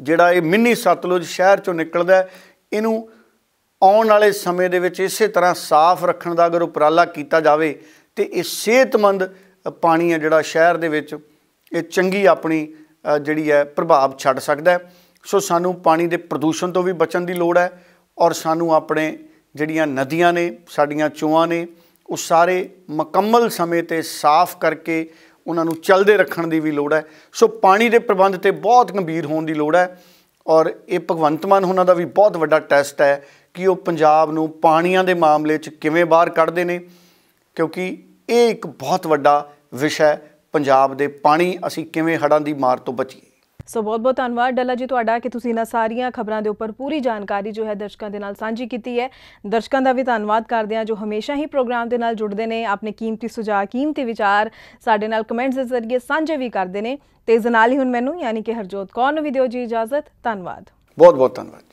ਜਿਹੜਾ ਇਹ ਮਿੰਨੀ ਸਤਲੁਜ ਸ਼ਹਿਰ 'ਚੋਂ ਨਿਕਲਦਾ ਇਹਨੂੰ ਆਉਣ ਵਾਲੇ ਸਮੇਂ ਦੇ ਵਿੱਚ ਇਸੇ ਤਰ੍ਹਾਂ ਸਾਫ਼ ਰੱਖਣ ਦਾ ਅਗਰ ਉਪਰਾਲਾ ਕੀਤਾ ਜਾਵੇ ਤੇ ਇਹ ਸਿਹਤਮੰਦ ਪਾਣੀ ਹੈ ਜਿਹੜਾ ਸ਼ਹਿਰ ਦੇ ਵਿੱਚ ਇਹ ਚੰਗੀ ਆਪਣੀ ਜਿਹੜੀ ਹੈ ਪ੍ਰਭਾਵ ਛੱਡ ਸਕਦਾ ਹੈ ਸੋ ਸਾਨੂੰ ਪਾਣੀ ਦੇ ਪ੍ਰਦੂਸ਼ਣ ਤੋਂ ਵੀ ਬਚਣ ਦੀ ਲੋੜ ਹੈ ਔਰ ਸਾਨੂੰ ਆਪਣੇ ਜਿਹੜੀਆਂ ਨਦੀਆਂ ਨੇ ਸਾਡੀਆਂ ਚੋਆਂ ਨੇ ਉਹ ਸਾਰੇ ਮੁਕੰਮਲ ਸਮੇਂ ਤੇ ਸਾਫ਼ ਕਰਕੇ ਉਹਨਾਂ ਨੂੰ ਚੱਲਦੇ ਰੱਖਣ ਦੀ ਵੀ ਲੋੜ ਹੈ ਸੋ ਪਾਣੀ ਦੇ ਪ੍ਰਬੰਧ ਤੇ ਬਹੁਤ ਗੰਭੀਰ ਹੋਣ ਦੀ ਲੋੜ ਹੈ ਔਰ ਇਹ ਭਗਵੰਤ ਮਾਨ ਉਹਨਾਂ ਦਾ ਵੀ ਬਹੁਤ ਵੱਡਾ ਟੈਸਟ ਹੈ ਕਿ ਉਹ ਪੰਜਾਬ ਨੂੰ ਪਾਣੀਆਂ ਦੇ ਮਾਮਲੇ 'ਚ ਕਿਵੇਂ ਬਾਹਰ ਕੱਢਦੇ ਨੇ ਕਿਉਂਕਿ ਇਹ ਇੱਕ ਬਹੁਤ ਵੱਡਾ ਵਿਸ਼ਾ ਹੈ ਪੰਜਾਬ ਦੇ ਪਾਣੀ ਅਸੀਂ ਕਿਵੇਂ ਹੜਾਂ ਦੀ ਮਾਰ ਤੋਂ ਬਚੀਏ ਸੋ ਬਹੁਤ ਬਹੁਤ ਧੰਨਵਾਦ ਡੱਲਾ ਜੀ ਤੁਹਾਡਾ ਕਿ ਤੁਸੀਂ ਇਹਨਾਂ ਸਾਰੀਆਂ ਖਬਰਾਂ ਦੇ ਉੱਪਰ ਪੂਰੀ ਜਾਣਕਾਰੀ ਜੋ ਹੈ ਦਰਸ਼ਕਾਂ ਦੇ ਨਾਲ ਸਾਂਝੀ ਕੀਤੀ ਹੈ ਦਰਸ਼ਕਾਂ ਦਾ ਵੀ ਧੰਨਵਾਦ ਕਰਦੇ ਹਾਂ ਜੋ ਹਮੇਸ਼ਾ ਹੀ ਪ੍ਰੋਗਰਾਮ ਦੇ ਨਾਲ ਜੁੜਦੇ ਨੇ ਆਪਣੇ ਕੀਮਤੀ ਸੁਝਾਅ ਕੀਮਤੀ ਵਿਚਾਰ ਸਾਡੇ ਨਾਲ ਕਮੈਂਟਸ ਦੇ ਜ਼ਰੀਏ ਸਾਂਝੇ ਵੀ ਕਰਦੇ ਨੇ ਤੇ ਇਸ ਨਾਲ ਹੀ ਹੁਣ ਮੈਨੂੰ ਯਾਨੀ ਕਿ ਹਰਜੋਤ ਕੌਰ ਨੂੰ ਵੀ ਦਿਓ ਜੀ ਇਜਾਜ਼ਤ ਧੰਨਵਾਦ ਬਹੁਤ ਬਹੁਤ ਧੰਨਵਾਦ